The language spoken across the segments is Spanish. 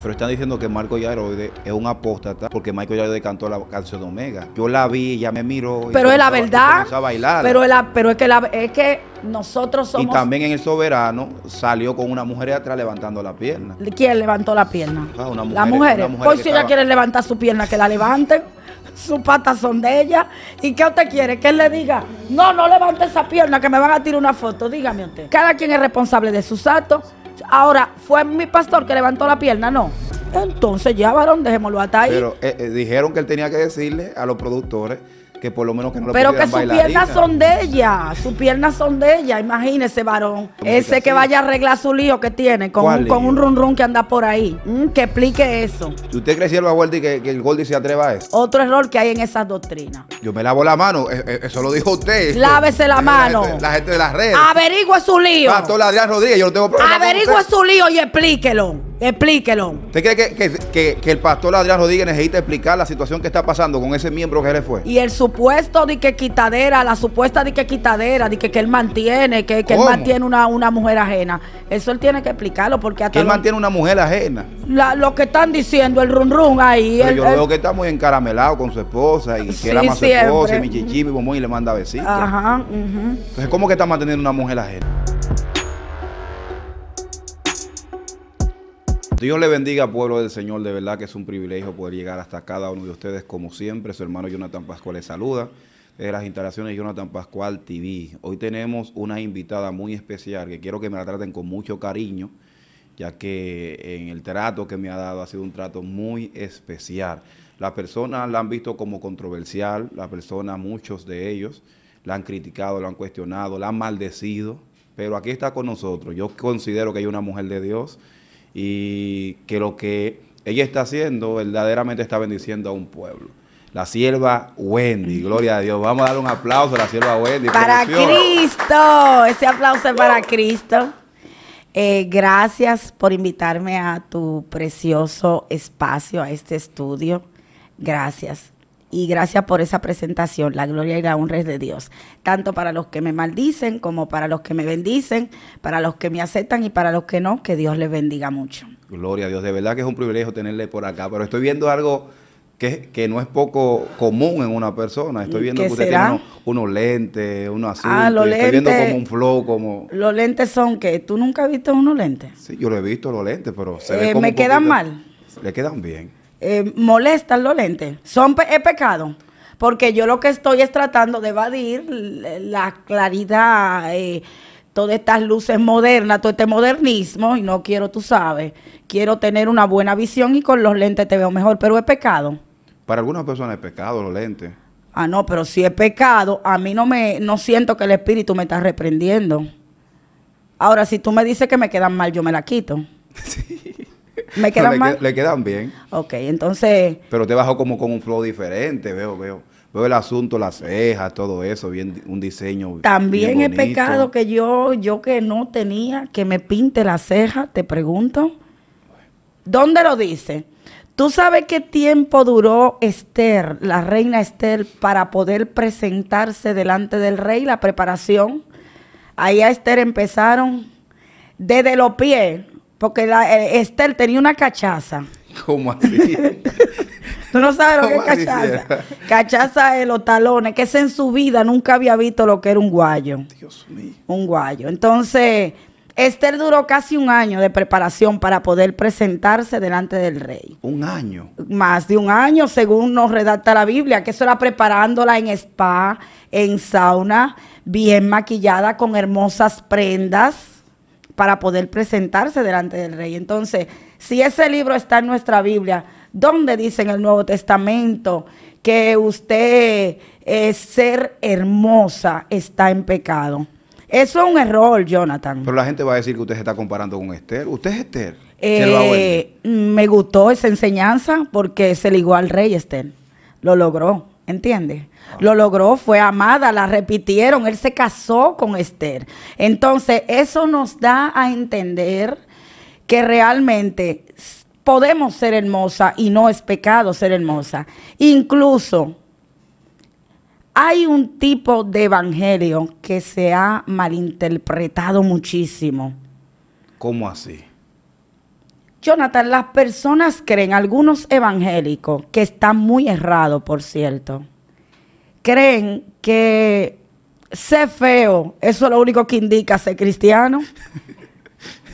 Pero están diciendo que Marco Yaroide es un apóstata porque Marco Yaroide cantó la canción de Omega. Yo la vi, ya me miro Pero es la verdad. Pero, es, pero es, que es que nosotros somos. Y también en El Soberano salió con una mujer atrás levantando la pierna. ¿Quién levantó la pierna? Ah, la mujer. pues si ella quiere levantar su pierna, que la levanten. Sus patas son de ella. ¿Y qué usted quiere? Que él le diga, no, no levante esa pierna que me van a tirar una foto. Dígame usted. Cada quien es responsable de sus actos. Ahora, ¿fue mi pastor que levantó la pierna? No. Entonces ya, varón, dejémoslo hasta ahí. Pero eh, eh, dijeron que él tenía que decirle a los productores que por lo menos que no lo Pero que sus piernas son de ella, sus piernas son de ella, imagínese, varón. Ese que vaya a arreglar su lío que tiene con, un, con un run run que anda por ahí. Mm, que explique eso. ¿Y usted cree, que, que el Goldie se atreva a eso? Otro error que hay en esas doctrinas. Yo me lavo la mano, eh, eh, eso lo dijo usted. Lávese la, mano. la gente, de las redes. Averigüe su lío. Pastor Adrián Rodríguez, yo no tengo problema. Averigüe su lío y explíquelo. Explíquelo. ¿Usted cree que, que, que el pastor Adrián Rodríguez necesita explicar la situación que está pasando con ese miembro que él fue? Y el su supuesto de que quitadera, la supuesta de que quitadera, de que, que él mantiene, que, él mantiene una, mujer ajena. Eso él tiene que explicarlo porque aquí. él mantiene una mujer ajena. lo que están diciendo, el run run ahí. yo veo que está muy encaramelado con su esposa y que su esposa y mi le manda besitos. Ajá, Entonces, ¿cómo que está manteniendo una mujer ajena? Dios le bendiga, pueblo del Señor. De verdad que es un privilegio poder llegar hasta cada uno de ustedes, como siempre. Su hermano Jonathan Pascual les saluda desde las instalaciones Jonathan Pascual TV. Hoy tenemos una invitada muy especial que quiero que me la traten con mucho cariño, ya que en el trato que me ha dado ha sido un trato muy especial. Las personas la han visto como controversial, la persona, muchos de ellos, la han criticado, la han cuestionado, la han maldecido. Pero aquí está con nosotros. Yo considero que hay una mujer de Dios y que lo que ella está haciendo verdaderamente está bendiciendo a un pueblo. La sierva Wendy, gloria a Dios. Vamos a dar un aplauso a la sierva Wendy. Para Cristo, ese aplauso es para Cristo. Eh, gracias por invitarme a tu precioso espacio, a este estudio. Gracias y gracias por esa presentación. La gloria y la honra es de Dios, tanto para los que me maldicen como para los que me bendicen, para los que me aceptan y para los que no, que Dios les bendiga mucho. Gloria a Dios, de verdad que es un privilegio tenerle por acá, pero estoy viendo algo que, no es poco común en una persona. Estoy viendo que usted tiene unos, lentes, unos azules, ah, los estoy viendo como un flow, como... Los lentes son que tú nunca has visto unos lentes. Sí, yo lo he visto los lentes, pero se eh, ve me quedan mal. Le quedan bien eh, molestan los lentes. Son pecado. Porque yo lo que estoy es tratando de evadir la claridad, eh, todas estas luces modernas, todo este modernismo, y no quiero, tú sabes, quiero tener una buena visión y con los lentes te veo mejor, pero es pecado. Para algunas personas es pecado los lentes. Ah, no, pero si es pecado, a mí no me, no siento que el espíritu me está reprendiendo. Ahora, si tú me dices que me quedan mal, yo me la quito. Sí. ¿Me quedan bien. Le, quedan bien. Ok, entonces... Pero te bajó como con un flow diferente, veo, veo. Veo el asunto, las cejas, todo eso, bien un diseño. También es pecado que yo, yo que no tenía, que me pinte la ceja, te pregunto. ¿Dónde lo dice? ¿Tú sabes qué tiempo duró Esther, la reina Esther, para poder presentarse delante del rey, la preparación? Ahí a Esther empezaron desde los pies porque la, eh, Esther tenía una cachaza. ¿Cómo así? Tú no sabes lo que es cachaza. Cachaza de los talones, que en su vida nunca había visto lo que era un guayo. Dios mío. Un guayo. Entonces, Esther duró casi un año de preparación para poder presentarse delante del rey. ¿Un año? Más de un año, según nos redacta la Biblia, que eso era preparándola en spa, en sauna, bien maquillada, con hermosas prendas para poder presentarse delante del rey. Entonces, si ese libro está en nuestra Biblia, ¿dónde dice en el Nuevo Testamento que usted es eh, ser hermosa está en pecado? Eso es un error, Jonathan. Pero la gente va a decir que usted se está comparando con Esther. Usted es Esther. Eh, me gustó esa enseñanza porque se ligó al rey Esther. Lo logró, ¿entiendes? Lo logró, fue amada, la repitieron, él se casó con Esther. Entonces, eso nos da a entender que realmente podemos ser hermosa y no es pecado ser hermosa. Incluso hay un tipo de evangelio que se ha malinterpretado muchísimo. ¿Cómo así? Jonathan, las personas creen, algunos evangélicos, que están muy errados, por cierto creen que ser feo, eso es lo único que indica ser cristiano.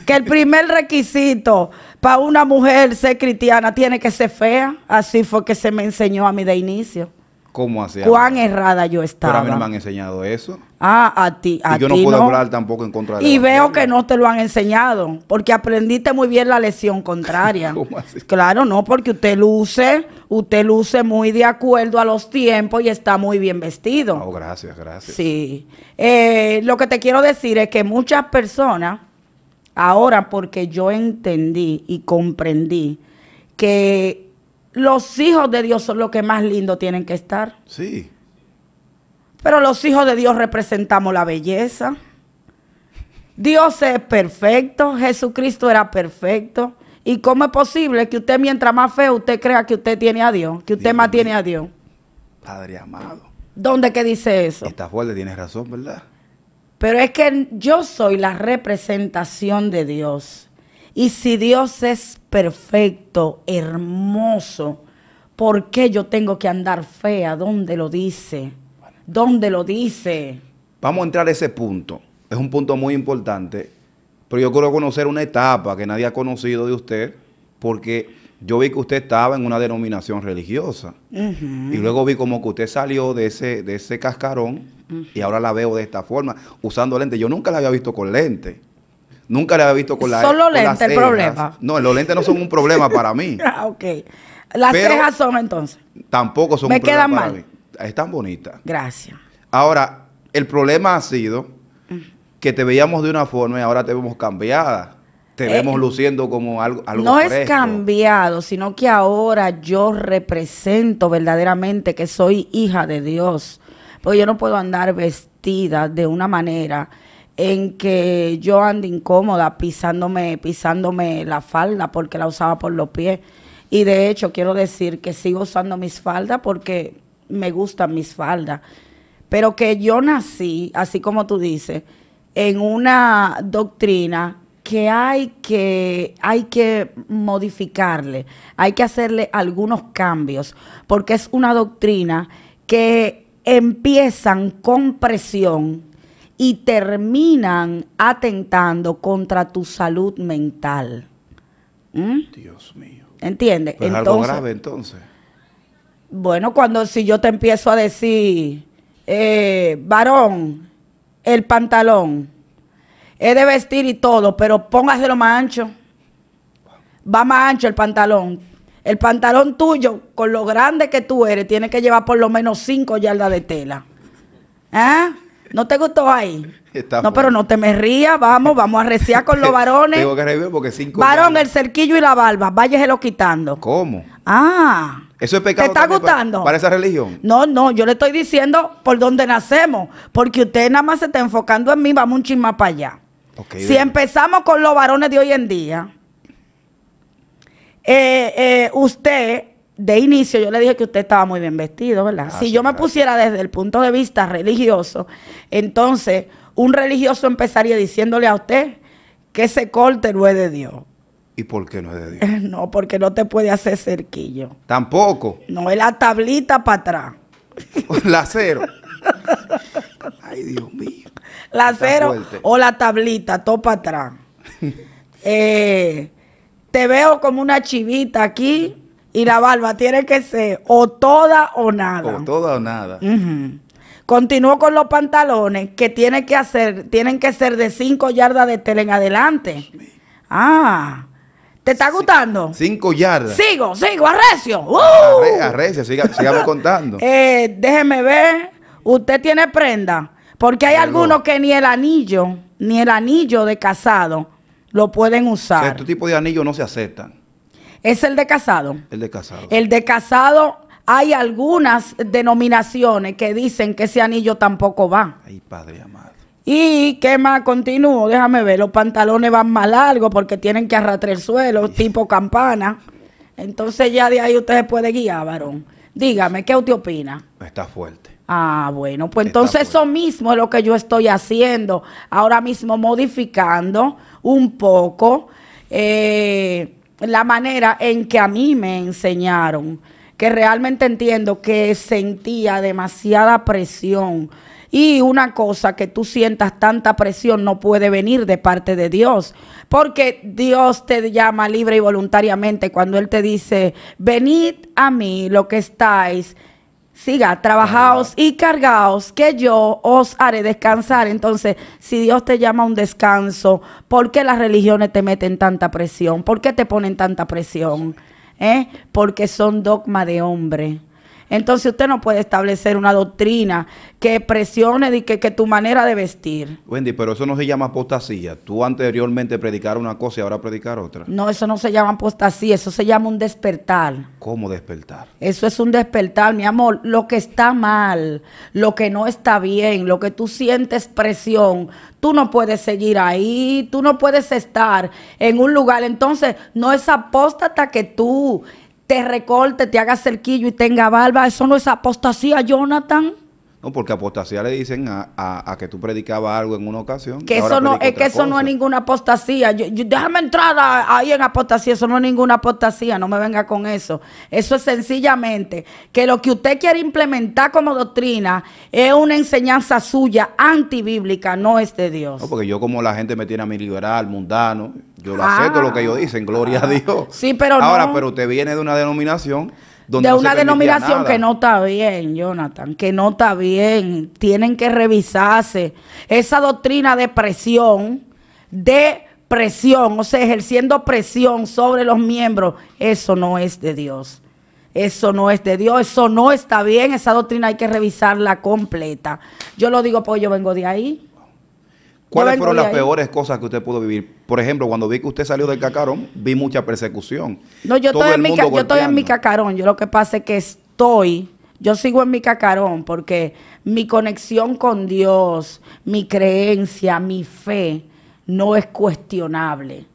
que el primer requisito para una mujer ser cristiana tiene que ser fea. Así fue que se me enseñó a mí de inicio cómo Cuán errada yo estaba. Pero a mí no me han enseñado eso. Ah, a ti. A y yo no puedo hablar tampoco en contra de Y veo que no te lo han enseñado, porque aprendiste muy bien la lesión contraria. ¿Cómo así? Claro, no, porque usted luce, usted luce muy de acuerdo a los tiempos y está muy bien vestido. Oh, gracias, gracias. Sí. Eh, lo que te quiero decir es que muchas personas, ahora porque yo entendí y comprendí que los hijos de Dios son los que más lindos tienen que estar. Sí. Pero los hijos de Dios representamos la belleza. Dios es perfecto, Jesucristo era perfecto. ¿Y cómo es posible que usted mientras más feo usted crea que usted tiene a Dios, que usted más tiene a Dios? Padre amado. ¿Dónde que dice eso? Está fuerte, tienes razón, ¿verdad? Pero es que yo soy la representación de Dios. Y si Dios es perfecto, hermoso, ¿por qué yo tengo que andar fea? ¿Dónde lo dice? ¿Dónde lo dice? Vamos a entrar a ese punto. Es un punto muy importante. Pero yo quiero conocer una etapa que nadie ha conocido de usted, porque yo vi que usted estaba en una denominación religiosa. Y luego vi como que usted salió de ese, de ese cascarón y ahora la veo de esta forma, usando lente. Yo nunca la había visto con lente. Nunca le había visto con la los lentes el problema. No, los lentes no son un problema para mí. ah, ok. Las cejas son entonces. Tampoco son Me un problema para mí. Están bonitas. Gracias. Ahora, el problema ha sido mm. que te veíamos de una forma y ahora te vemos cambiada. Te eh, vemos luciendo como algo. algo no es cambiado, sino que ahora yo represento verdaderamente que soy hija de Dios. Porque yo no puedo andar vestida de una manera en que yo ando incómoda pisándome, pisándome la falda porque la usaba por los pies. Y de hecho quiero decir que sigo usando mis faldas porque me gustan mis faldas. Pero que yo nací, así como tú dices, en una doctrina que hay que, hay que modificarle, hay que hacerle algunos cambios, porque es una doctrina que empiezan con presión y terminan atentando contra tu salud mental. ¿Mm? Dios mío. ¿Entiendes? grave entonces. Bueno, cuando si yo te empiezo a decir, eh, varón, el pantalón, he de vestir y todo, pero póngaselo más ancho. Va más ancho el pantalón. El pantalón tuyo, con lo grande que tú eres, tiene que llevar por lo menos cinco yardas de tela. ¿Ah? ¿No te gustó ahí? no, pero no te me rías, vamos, vamos a reciar con los varones. Tengo que revivir porque cinco. Varón, el cerquillo y la barba, lo quitando. ¿Cómo? Ah. Eso es pecado. ¿Te está gustando? Para, esa religión. No, no, yo le estoy diciendo por dónde nacemos, porque usted nada más se está enfocando en mí, vamos un chisma para allá. si empezamos con los varones de hoy en día, eh, eh, usted de inicio yo le dije que usted estaba muy bien vestido, ¿verdad? si yo me pusiera desde el punto de vista religioso, entonces un religioso empezaría diciéndole a usted que ese corte no es de Dios. ¿Y por qué no es de Dios? no, porque no te puede hacer cerquillo. Tampoco. No, es la tablita para atrás. la cero. Ay, Dios mío. La cero o la tablita, todo para atrás. Eh, te veo como una chivita aquí y la barba tiene que ser o toda o nada. O toda o nada. Continúo con los pantalones que tiene que hacer, tienen que ser de 5 yardas de tela en adelante. Ah. ¿Te está gustando? Cinco yardas. Sigo, sigo, arrecio. Uh. arrecio, siga, sigamos contando. Eh, déjeme ver. Usted tiene prenda. Porque hay algunos que ni el anillo, ni el anillo de casado lo pueden usar. Este tipo de anillos no se aceptan. Es el de casado. El de casado. El de casado. Hay algunas denominaciones que dicen que ese anillo tampoco va. Ay, padre amado. Y qué más continúo, déjame ver, los pantalones van más largos porque tienen que arrastrar el suelo, tipo campana. Entonces ya de ahí usted se puede guiar, varón. Dígame, ¿qué usted opina? Está fuerte. Ah, bueno, pues entonces eso mismo es lo que yo estoy haciendo. Ahora mismo modificando un poco. Eh, la manera en que a mí me enseñaron, que realmente entiendo que sentía demasiada presión. Y una cosa, que tú sientas tanta presión no puede venir de parte de Dios, porque Dios te llama libre y voluntariamente cuando Él te dice, venid a mí lo que estáis siga, trabajaos y cargaos, que yo os haré descansar. Entonces, si Dios te llama a un descanso, ¿por qué las religiones te meten tanta presión? ¿Por qué te ponen tanta presión? ¿Eh? Porque son dogma de hombre. Entonces usted no puede establecer una doctrina que presione y que, que, tu manera de vestir. Wendy, pero eso no se llama apostasía. Tú anteriormente predicar una cosa y ahora predicar otra. No, eso no se llama apostasía, eso se llama un despertar. ¿Cómo despertar? Eso es un despertar, mi amor. Lo que está mal, lo que no está bien, lo que tú sientes presión, tú no puedes seguir ahí, tú no puedes estar en un lugar. Entonces, no es apóstata que tú te recorte, te haga cerquillo y tenga barba. Eso no es apostasía, Jonathan. No, porque apostasía le dicen a, que tú predicabas algo en una ocasión. Que eso no, es que eso no es ninguna apostasía. déjame entrar ahí en apostasía. Eso no es ninguna apostasía. No me venga con eso. Eso es sencillamente que lo que usted quiere implementar como doctrina es una enseñanza suya antibíblica, no es de Dios. No, porque yo como la gente me tiene a mi liberal, mundano, yo lo acepto lo que ellos ah. dicen, gloria a Dios. Sí, pero Ahora, pero usted viene de una denominación de una denominación que no está bien, Jonathan, que no está bien. Tienen que revisarse esa doctrina de presión, de presión, o sea, ejerciendo presión sobre los miembros, eso no es de Dios. Eso no es de Dios, eso no está bien, esa doctrina hay que revisarla completa. Yo lo digo porque yo vengo de ahí. ¿Cuáles fueron las peores cosas que usted pudo vivir por ejemplo, cuando vi que usted salió del cacarón, vi mucha persecución. No, yo, estoy, en mi, estoy en mi cacarón. Yo lo que pasa es que estoy, yo sigo en mi cacarón porque mi conexión con Dios, mi creencia, mi fe no es cuestionable.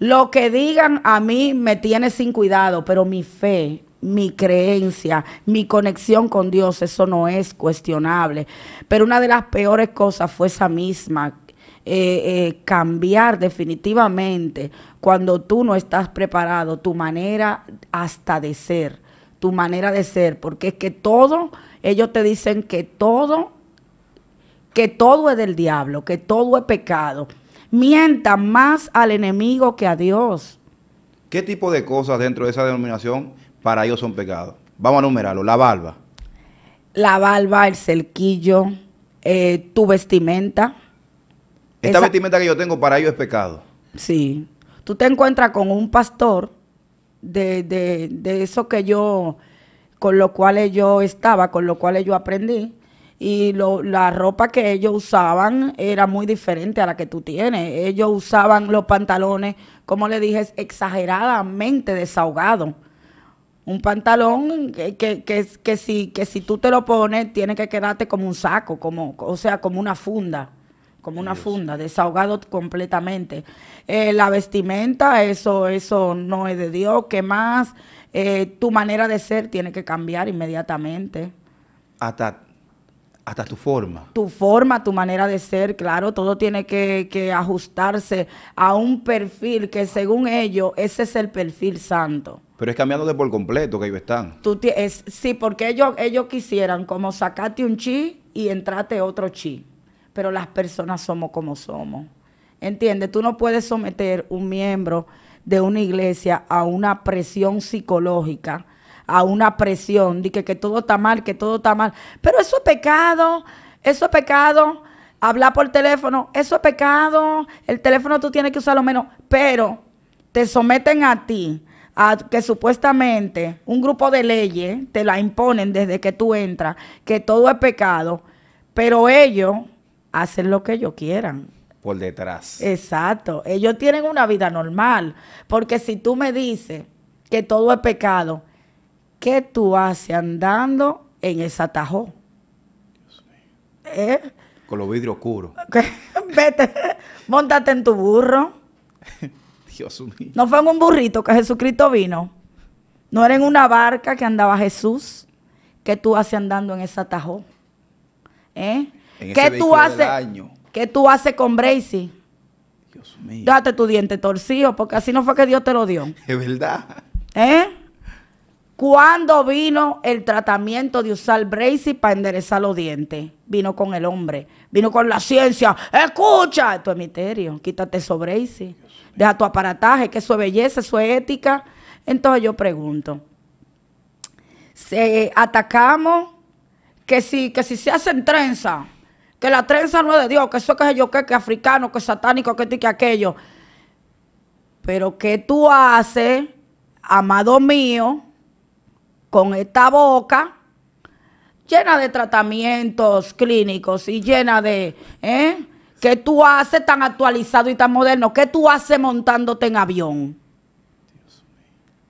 Lo que digan a mí me tiene sin cuidado, pero mi fe mi creencia, mi conexión con Dios, eso no es cuestionable. Pero una de las peores cosas fue esa misma eh, eh, cambiar definitivamente cuando tú no estás preparado, tu manera hasta de ser, tu manera de ser, porque es que todo, ellos te dicen que todo, que todo es del diablo, que todo es pecado. Mienta más al enemigo que a Dios. ¿Qué tipo de cosas dentro de esa denominación para ellos son pecados? Vamos a numerarlo. La barba. La barba, el cerquillo, eh, tu vestimenta. Esta vestimenta que yo tengo para ellos es pecado. Sí. Tú te encuentras con un pastor de, de, de eso que yo, con lo cual eh, yo estaba, con lo cual eh, yo aprendí, y lo, la ropa que ellos usaban era muy diferente a la que tú tienes. Ellos usaban los pantalones, como le dije, exageradamente desahogados. Un pantalón que, que, que, si, que si tú te lo pones, tiene que quedarte como un saco, como, o sea, como una funda como una funda, desahogado completamente. Eh, la vestimenta, eso, eso no es de Dios. ¿Qué más? Eh, tu manera de ser tiene que cambiar inmediatamente. Hasta, hasta tu forma. Tu forma, tu manera de ser, claro, todo tiene que, ajustarse a un perfil que según ellos, ese es el perfil santo. Pero es de por completo que ellos están. Tú es, sí, porque ellos, ellos quisieran como sacarte un chi y entrarte otro chi pero las personas somos como somos. ¿Entiendes? Tú no puedes someter un miembro de una iglesia a una presión psicológica, a una presión de que, que todo está mal, que todo está mal. Pero eso es pecado, eso es pecado. Hablar por teléfono, eso es pecado. El teléfono tú tienes que usarlo menos. Pero te someten a ti, a que supuestamente un grupo de leyes te la imponen desde que tú entras, que todo es pecado. Pero ellos hacen lo que ellos quieran. Por detrás. Exacto. Ellos tienen una vida normal. Porque si tú me dices que todo es pecado, ¿qué tú haces andando en esa tajo? ¿Eh? Con los vidrios oscuros. Vete, montate en tu burro. Dios mío. No fue en un burrito que Jesucristo vino. No era en una barca que andaba Jesús. ¿Qué tú haces andando en ese tajo? ¿Eh? ¿Qué tú haces? tú haces con Bracy? Dios mío. Date tu diente torcido, porque así no fue que Dios te lo dio. Es verdad. ¿Eh? ¿Cuándo vino el tratamiento de usar Bracy para enderezar los dientes? Vino con el hombre, vino con la ciencia. Escucha, esto es misterio. Quítate eso, Bracy. Deja tu aparataje, que eso es belleza, eso es ética. Entonces yo pregunto, ¿se atacamos? Que si, que si se hacen trenza que la trenza no es de Dios, que eso que yo que africano, que satánico, que esto que aquello. Pero ¿qué tú haces, amado mío, con esta boca llena de tratamientos clínicos y llena de... ¿eh? ¿Qué tú haces tan actualizado y tan moderno? ¿Qué tú haces montándote en avión?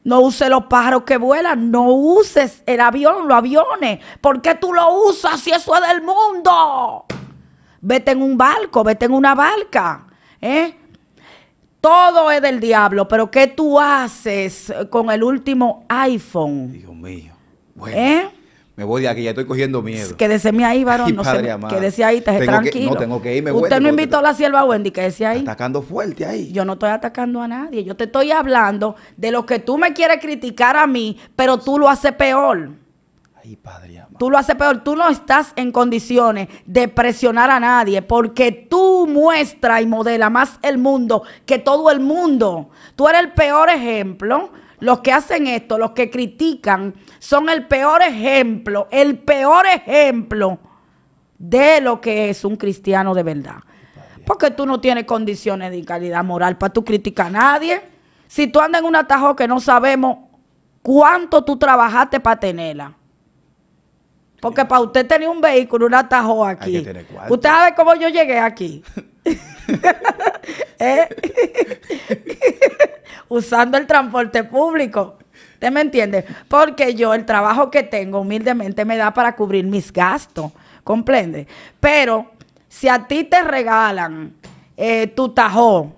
No uses los pájaros que vuelan, no uses el avión, los aviones. ¿Por qué tú lo usas si eso es del mundo? Vete en un barco, vete en una barca. ¿eh? Todo es del diablo, pero ¿qué tú haces con el último iPhone? Dios mío. ¿Eh? Bueno. me voy de aquí, ya estoy cogiendo miedo. Quédese ahí, varón. No quédese ahí, te tranquilo. Que, no, tengo que irme. Usted no invitó a la sierva Wendy, quédese ahí. Atacando fuerte ahí. Yo no estoy atacando a nadie. Yo te estoy hablando de lo que tú me quieres criticar a mí, pero tú lo haces peor. Tú lo haces peor, tú no estás en condiciones de presionar a nadie porque tú muestra y modela más el mundo que todo el mundo. Tú eres el peor ejemplo. Los que hacen esto, los que critican, son el peor ejemplo, el peor ejemplo de lo que es un cristiano de verdad. Porque tú no tienes condiciones de calidad moral para tú criticar a nadie. Si tú andas en un atajo que no sabemos cuánto tú trabajaste para tenerla. Porque para usted tenía un vehículo, una tajoa aquí. Usted sabe cómo yo llegué aquí. ¿Eh? Usando el transporte público. ¿Usted me entiende? Porque yo el trabajo que tengo humildemente me da para cubrir mis gastos. ¿Comprende? Pero si a ti te regalan eh, tu tajón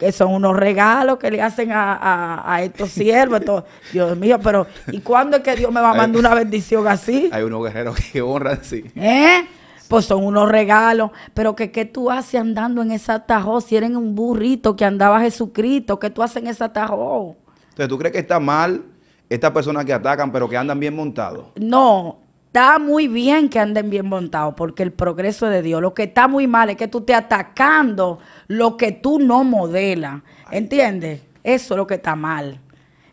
que son unos regalos que le hacen a, estos siervos. Dios mío, pero ¿y cuándo es que Dios me va a mandar una bendición así? Hay unos guerreros que honran, así ¿Eh? Pues son unos regalos. Pero que qué tú haces andando en esa tajo? si eres un burrito que andaba Jesucristo, ¿qué tú haces en esa tajo? Entonces, ¿tú crees que está mal estas personas que atacan pero que andan bien montados? No, está muy bien que anden bien montados, porque el progreso de Dios. Lo que está muy mal es que tú te atacando lo que tú no modelas. ¿Entiendes? Eso es lo que está mal.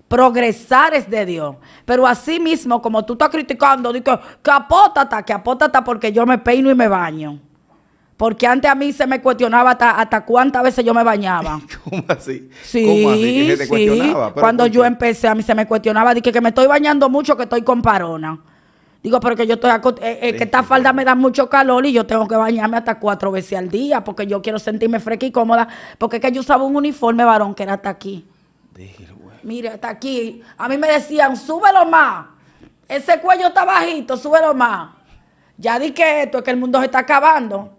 Progresar es de Dios. Pero así mismo, como tú estás criticando, digo, que apótata, que apótata porque yo me peino y me baño. Porque antes a mí se me cuestionaba hasta, cuántas veces yo me bañaba. ¿Cómo así? Sí, sí. Cuando yo empecé, a mí se me cuestionaba, dije que me estoy bañando mucho, que estoy con parona. Digo, pero que yo estoy, eh, eh, que esta falda me da mucho calor y yo tengo que bañarme hasta cuatro veces al día porque yo quiero sentirme fresca y cómoda. Porque es que yo usaba un uniforme varón que era hasta aquí. güey. Mira, hasta aquí. A mí me decían, súbelo más. Ese cuello está bajito, súbelo más. Ya di que esto, es que el mundo se está acabando.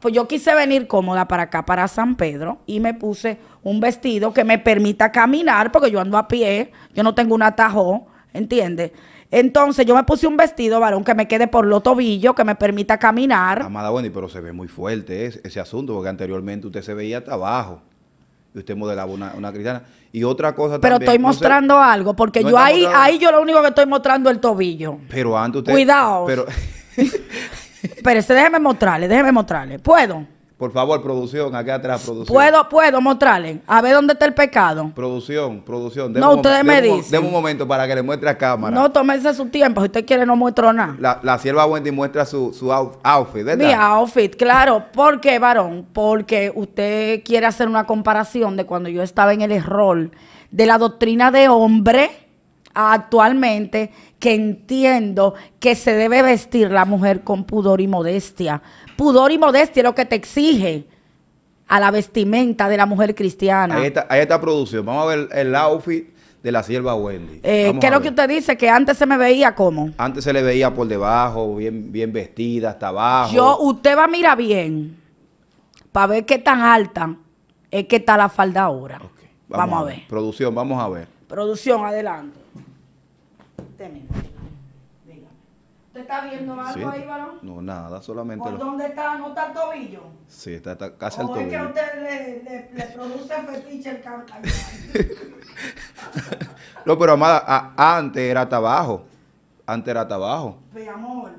Pues yo quise venir cómoda para acá, para San Pedro, y me puse un vestido que me permita caminar, porque yo ando a pie, yo no tengo un atajo, ¿entiendes? Entonces yo me puse un vestido, varón, que me quede por los tobillos, que me permita caminar. Amada Wendy, pero se ve muy fuerte ese, asunto, porque anteriormente usted se veía hasta abajo y usted modelaba una, una, cristiana. Y otra cosa Pero estoy mostrando algo, porque yo ahí, ahí yo lo único que estoy mostrando es el tobillo. Pero antes usted. Cuidado. Pero. pero déjeme mostrarle, déjeme mostrarle. ¿Puedo? Por favor, producción, acá atrás, producción. Puedo, puedo mostrarle. A ver dónde está el pecado. Producción, producción. no, ustedes me dicen. Deme un momento para que le muestre a cámara. No, tómese su tiempo. Si usted quiere, no muestro nada. La, sierva Wendy muestra su, su outfit, ¿verdad? Mi outfit, claro. ¿Por qué, varón? Porque usted quiere hacer una comparación de cuando yo estaba en el error de la doctrina de hombre actualmente que entiendo que se debe vestir la mujer con pudor y modestia, pudor y modestia es lo que te exige a la vestimenta de la mujer cristiana. Ahí está, producción. Vamos a ver el outfit de la sierva Wendy. Eh, ¿Qué es lo que usted dice? Que antes se me veía como. Antes se le veía por debajo, bien, bien vestida, hasta abajo. Yo, usted va a mirar bien para ver qué tan alta es que está la falda ahora. vamos, a ver. Producción, vamos a ver. Producción, adelante. ¿Usted está viendo algo ahí, varón? No, nada, solamente. ¿Por lo... dónde está? ¿No está el tobillo? Sí, está, casi el tobillo. es que a usted le, produce fetiche el cáncer? no, pero amada, antes era hasta Antes era tabajo. abajo. Pero amor,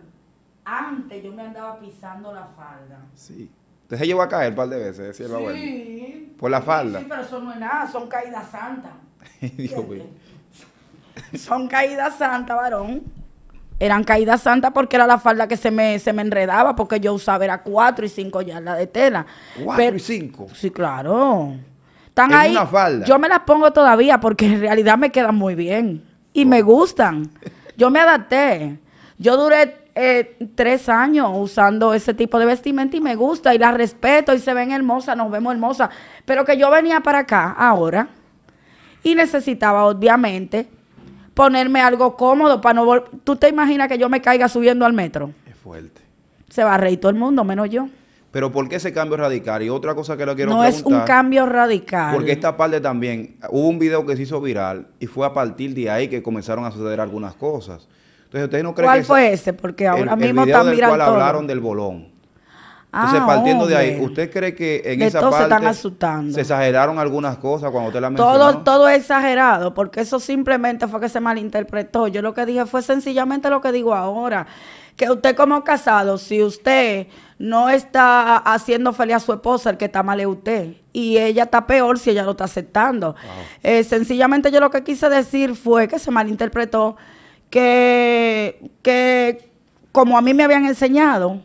antes yo me andaba pisando la falda. Sí. Usted se llevó a caer un par de veces, decía el abuelo. Sí. Por la falda. Sí, pero eso no es nada, son caídas santas. Dios mío. Son caídas santas, varón eran caídas santas porque era la falda que se me, se me enredaba, porque yo usaba era cuatro y cinco yardas de tela. ¿Cuatro y cinco? Sí, claro. Están ahí. Una falda. Yo me las pongo todavía porque en realidad me quedan muy bien. Y me oh. gustan. Yo me adapté. Yo duré eh, tres años usando ese tipo de vestimenta y me gusta y la respeto y se ven hermosas, nos vemos hermosas. Pero que yo venía para acá ahora y necesitaba obviamente ponerme algo cómodo para no ¿Tú te imaginas que yo me caiga subiendo al metro? Es fuerte. Se va a reír todo el mundo, menos yo. Pero ¿por qué ese cambio radical? Y otra cosa que le quiero no No es un cambio radical. Porque esta parte también, hubo un video que se hizo viral y fue a partir de ahí que comenzaron a suceder algunas cosas. Entonces, ¿ustedes no creen ¿Cuál fue ese? Porque ahora mismo el video están del cual hablaron del bolón. Entonces, ah, partiendo de ahí, ¿usted cree que en esa parte se, exageraron algunas cosas cuando usted la mencionó? Todo, todo exagerado, porque eso simplemente fue que se malinterpretó. Yo lo que dije fue sencillamente lo que digo ahora, que usted como casado, si usted no está haciendo feliz a su esposa, el que está mal es usted, y ella está peor si ella lo está aceptando. Eh, sencillamente yo lo que quise decir fue que se malinterpretó que, que como a mí me habían enseñado,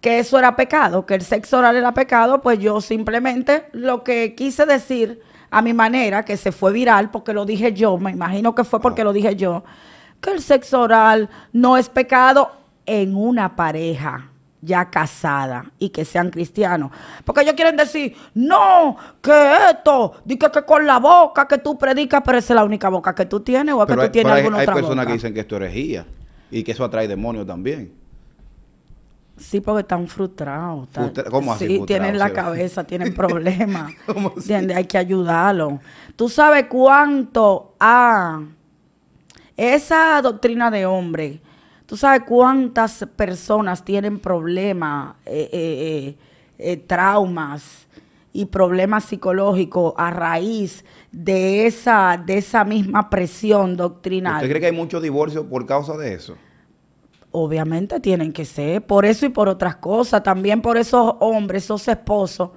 que eso era pecado, que el sexo oral era pecado, pues yo simplemente lo que quise decir a mi manera, que se fue viral porque lo dije yo, me imagino que fue porque ah. lo dije yo, que el sexo oral no es pecado en una pareja ya casada y que sean cristianos. Porque ellos quieren decir, no, que esto, dice que con la boca que tú predicas, pero esa es la única boca que tú tienes o es que tú tienes alguna otra Hay personas que dicen que esto es herejía y que eso atrae demonios también. Sí, porque están frustrados. Sí, tienen la cabeza, tienen problemas. ¿Cómo Hay que ayudarlos. Tú sabes cuánto a esa doctrina de hombre, tú sabes cuántas personas tienen problemas, eh, eh, eh, traumas y problemas psicológicos a raíz de esa, de esa misma presión doctrinal. ¿Usted cree que hay muchos divorcios por causa de eso? obviamente tienen que ser, por eso y por otras cosas, también por esos hombres, esos esposos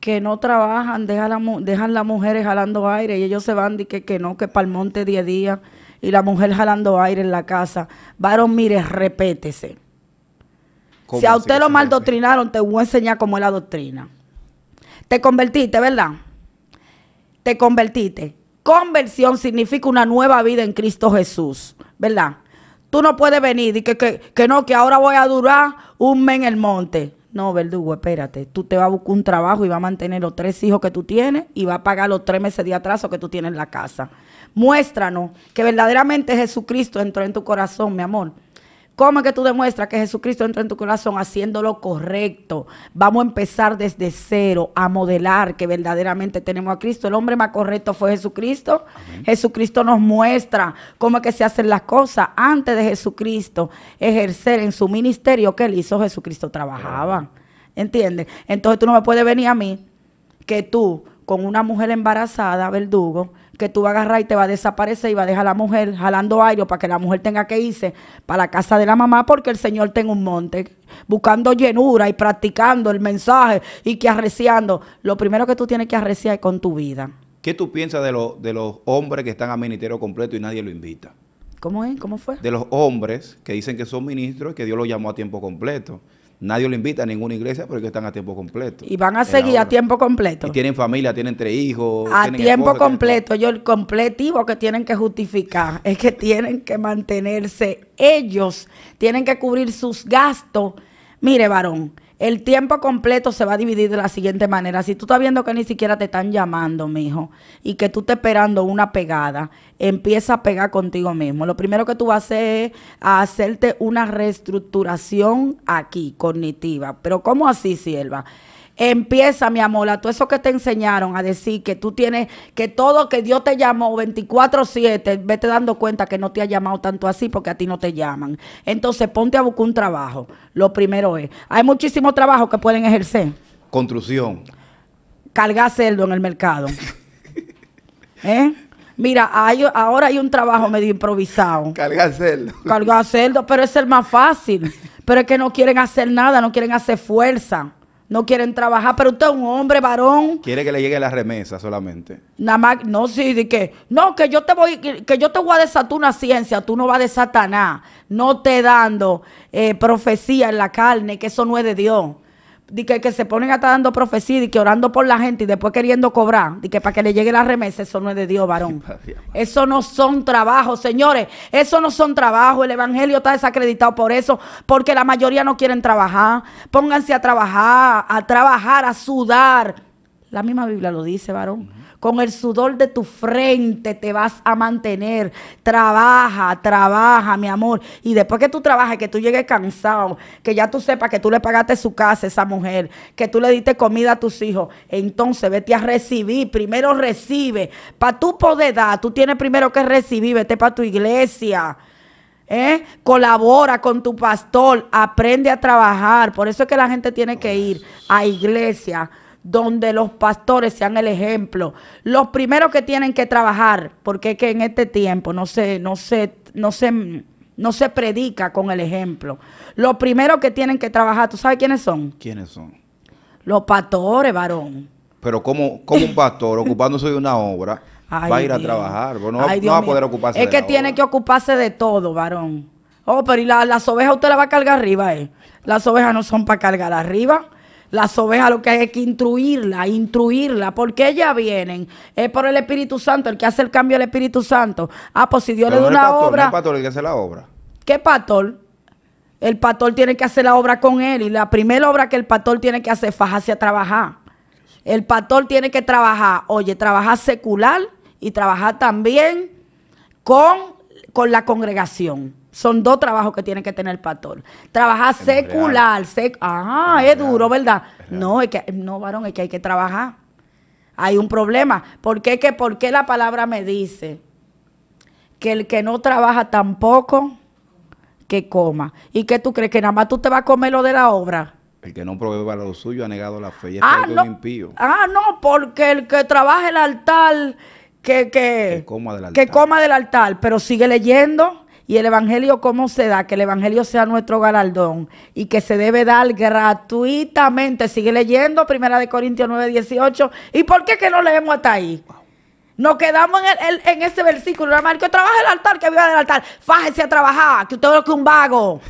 que no trabajan, dejan, la, dejan las mujeres jalando aire y ellos se van y que, que no, que para el monte 10 días y la mujer jalando aire en la casa. Varón, mire, repétese. Si a usted lo mal doctrinaron, te voy a enseñar cómo es la doctrina. Te convertiste, ¿verdad? Te convertiste. Conversión significa una nueva vida en Cristo Jesús, ¿verdad? Tú no puedes venir y que, que, que no, que ahora voy a durar un mes en el monte. No, verdugo, espérate. Tú te vas a buscar un trabajo y vas a mantener los tres hijos que tú tienes y vas a pagar los tres meses de atraso que tú tienes en la casa. Muéstranos que verdaderamente Jesucristo entró en tu corazón, mi amor. ¿Cómo es que tú demuestras que Jesucristo entra en tu corazón haciendo lo correcto? Vamos a empezar desde cero a modelar que verdaderamente tenemos a Cristo. El hombre más correcto fue Jesucristo. Jesucristo nos muestra cómo es que se hacen las cosas. Antes de Jesucristo ejercer en su ministerio que él hizo, Jesucristo trabajaba. ¿Entiendes? Entonces tú no me puedes venir a mí que tú con una mujer embarazada, verdugo, que tú vas a agarrar y te va a desaparecer y va a dejar a la mujer jalando aire para que la mujer tenga que irse para la casa de la mamá porque el Señor tenga un monte, buscando llenura y practicando el mensaje y que arreciando. Lo primero que tú tienes que arreciar es con tu vida. ¿Qué tú piensas de, de los hombres que están a ministerio completo y nadie lo invita? ¿Cómo es? ¿Cómo fue? De los hombres que dicen que son ministros y que Dios los llamó a tiempo completo. Nadie lo invita a ninguna iglesia porque están a tiempo completo. Y van a seguir a tiempo completo. Y tienen familia, tienen tres hijos. A tiempo completo. Yo el completivo que tienen que justificar es que tienen que mantenerse ellos, tienen que cubrir sus gastos. Mire, varón, el tiempo completo se va a dividir de la siguiente manera. Si tú estás viendo que ni siquiera te están llamando, mijo, y que tú estás esperando una pegada, empieza a pegar contigo mismo. Lo primero que tú vas a hacer es hacerte una reestructuración aquí, cognitiva. Pero ¿cómo así, sierva? Empieza, mi amor, a todo eso que te enseñaron a decir que tú tienes, que todo que Dios te llamó 24-7, vete dando cuenta que no te ha llamado tanto así porque a ti no te llaman. Entonces, ponte a buscar un trabajo. Lo primero es, hay muchísimos trabajos que pueden ejercer. Construcción. Cargar cerdo en el mercado. ¿Eh? Mira, ahora hay un trabajo medio improvisado. Cargar cerdo. Cargar cerdo, pero es el más fácil. Pero es que no quieren hacer nada, no quieren hacer fuerza no quieren trabajar, pero usted es un hombre, varón. Quiere que le llegue la remesa solamente. Nada más, no, sí, de que, no, que yo te voy, que, yo te voy a desatar una ciencia, tú no vas de Satanás, no te dando eh, profecía en la carne, que eso no es de Dios de que, que, se ponen a estar dando profecía y que orando por la gente y después queriendo cobrar, de que para que le llegue la remesa, eso no es de Dios, varón. Eso no son trabajos, señores. Eso no son trabajos. El evangelio está desacreditado por eso, porque la mayoría no quieren trabajar. Pónganse a trabajar, a trabajar, a sudar. La misma Biblia lo dice, varón con el sudor de tu frente te vas a mantener. Trabaja, trabaja, mi amor. Y después que tú trabajes, que tú llegues cansado, que ya tú sepas que tú le pagaste su casa a esa mujer, que tú le diste comida a tus hijos, entonces vete a recibir. Primero recibe. Para tu poder tú tienes primero que recibir. Vete para tu iglesia. ¿Eh? Colabora con tu pastor, aprende a trabajar. Por eso es que la gente tiene que oh, ir a iglesia donde los pastores sean el ejemplo. Los primeros que tienen que trabajar, porque es que en este tiempo no se, no se, no se, no se predica con el ejemplo. Los primeros que tienen que trabajar, ¿tú sabes quiénes son? ¿Quiénes son? Los pastores, varón. Pero como, como un pastor ocupándose de una obra va a ir a trabajar, no, va a poder ocuparse Es que tiene que ocuparse de todo, varón. Oh, pero y la, las ovejas usted las va a cargar arriba, eh. Las ovejas no son para cargar arriba. Las ovejas lo que hay es que instruirla, instruirla. porque qué ellas vienen? Es por el Espíritu Santo, el que hace el cambio del Espíritu Santo. Ah, pues si Dios le da una obra. ¿Qué pastor que hace la obra. ¿Qué pastor? El pastor tiene que hacer la obra con él. Y la primera obra que el pastor tiene que hacer es fajarse a trabajar. El pastor tiene que trabajar, oye, trabajar secular y trabajar también con, con la congregación son dos trabajos que tiene que tener el pastor. Trabajar secular, Ah, es, duro, ¿verdad? no, es que, no, varón, es que hay que trabajar. Hay un problema. ¿Por qué, que, ¿Por qué la palabra me dice que el que no trabaja tampoco, que coma? ¿Y que tú crees que nada más tú te vas a comer lo de la obra? El que no provee para lo suyo ha negado la fe y ah, no, Ah, no, porque el que trabaja el altar, que, que, que, coma del altar. que coma del altar, pero sigue leyendo y el Evangelio cómo se da, que el Evangelio sea nuestro galardón y que se debe dar gratuitamente. Sigue leyendo, 1 de Corintios 9, 18. ¿Y por qué que no leemos hasta ahí? Nos quedamos en, el, en ese versículo, hermano, que trabaja el altar, que viva del altar. Fájese a trabajar, que usted es que un vago.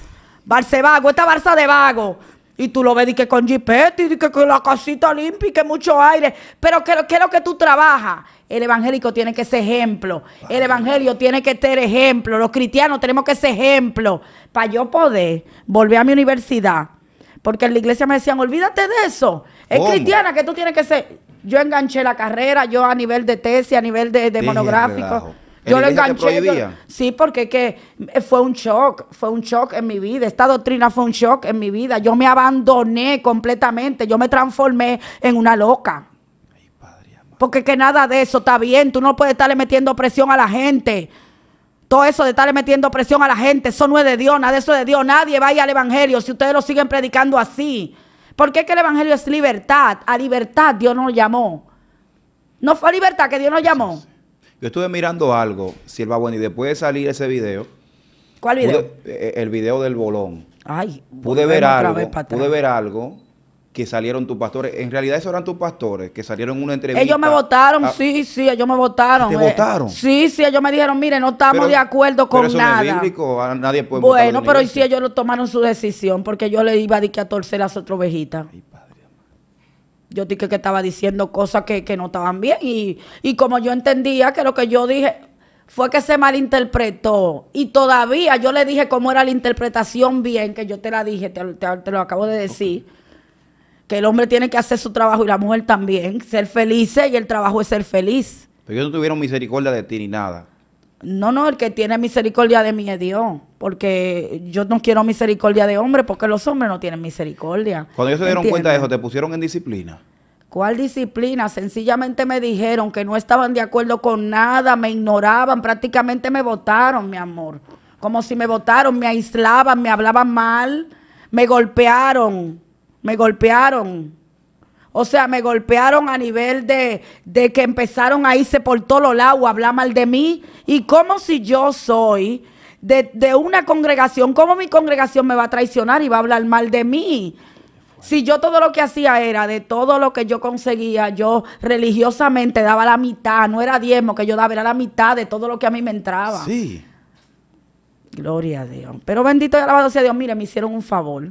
Barce vago. esta barza de vago. Y tú lo ves y que con jipetti, y que con la casita limpia y que mucho aire. Pero ¿qué, es lo que tú trabajas? El evangélico tiene que ser ejemplo. El evangelio tiene que ser ejemplo. Los cristianos tenemos que ser ejemplo. Para yo poder volver a mi universidad. Porque en la iglesia me decían, olvídate de eso. Es cristiana que tú tienes que ser. Yo enganché la carrera, yo a nivel de tesis, a nivel de monográfico yo lo enganché. sí, porque que eh, fue un shock, fue un shock en mi vida. Esta doctrina fue un shock en mi vida. Yo me abandoné completamente, yo me transformé en una loca. porque que nada de eso está bien, tú no puedes estarle metiendo presión a la gente. Todo eso de estarle metiendo presión a la gente, eso no es de Dios, nada de eso es de Dios. Nadie vaya al Evangelio si ustedes lo siguen predicando así. Porque que el Evangelio es libertad. A libertad Dios nos llamó. No fue libertad que Dios nos llamó. Yo estuve mirando algo, Silva Bueno, y después de salir ese video. ¿Cuál video? Eh, el video del bolón. Ay, pude ver algo. Pude ver algo que salieron tus pastores. En realidad esos eran tus pastores que salieron en una entrevista. Ellos me votaron, ah. sí, sí, ellos me votaron. ¿Te eh. votaron? Sí, sí, ellos me dijeron, mire, no estamos de acuerdo con nada. nadie Bueno, pero si ellos tomaron su decisión porque yo le iba a decir a torcer las otras ovejitas yo dije que estaba diciendo cosas que, no estaban bien y, como yo entendía que lo que yo dije fue que se malinterpretó y todavía yo le dije cómo era la interpretación bien, que yo te la dije, te, te lo acabo de decir, que el hombre tiene que hacer su trabajo y la mujer también, ser felices y el trabajo es ser feliz. Pero ellos no tuvieron misericordia de ti ni nada. No, no, el que tiene misericordia de mí es Dios, porque yo no quiero misericordia de hombre, porque los hombres no tienen misericordia. Cuando ellos se dieron cuenta de eso, te pusieron en disciplina. ¿Cuál disciplina? Sencillamente me dijeron que no estaban de acuerdo con nada, me ignoraban, prácticamente me votaron, mi amor. Como si me votaron, me aislaban, me hablaban mal, me golpearon, me golpearon. O sea, me golpearon a nivel de, que empezaron a irse por todos los lados a hablar mal de mí. Y como si yo soy de, una congregación, ¿cómo mi congregación me va a traicionar y va a hablar mal de mí? Si yo todo lo que hacía era de todo lo que yo conseguía, yo religiosamente daba la mitad, no era diezmo que yo daba, era la mitad de todo lo que a mí me entraba. Sí. Gloria a Dios. Pero bendito y alabado sea Dios. Mire, me hicieron un favor.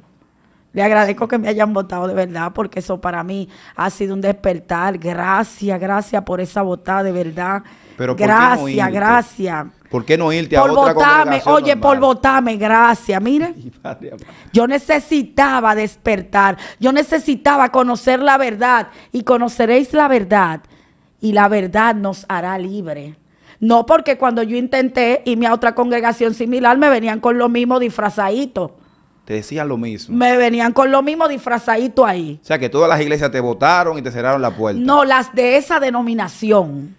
Le agradezco que me hayan votado de verdad, porque eso para mí ha sido un despertar. Gracias, gracias por esa votada de verdad. Pero gracias, qué no gracias. ¿Por qué no irte a otra votarme, Oye, por votarme, gracias. Mira, yo necesitaba despertar, yo necesitaba conocer la verdad y conoceréis la verdad y la verdad nos hará libre. No porque cuando yo intenté irme a otra congregación similar me venían con lo mismo disfrazadito te decían lo mismo. Me venían con lo mismo disfrazadito ahí. O sea que todas las iglesias te votaron y te cerraron la puerta. No, las de esa denominación.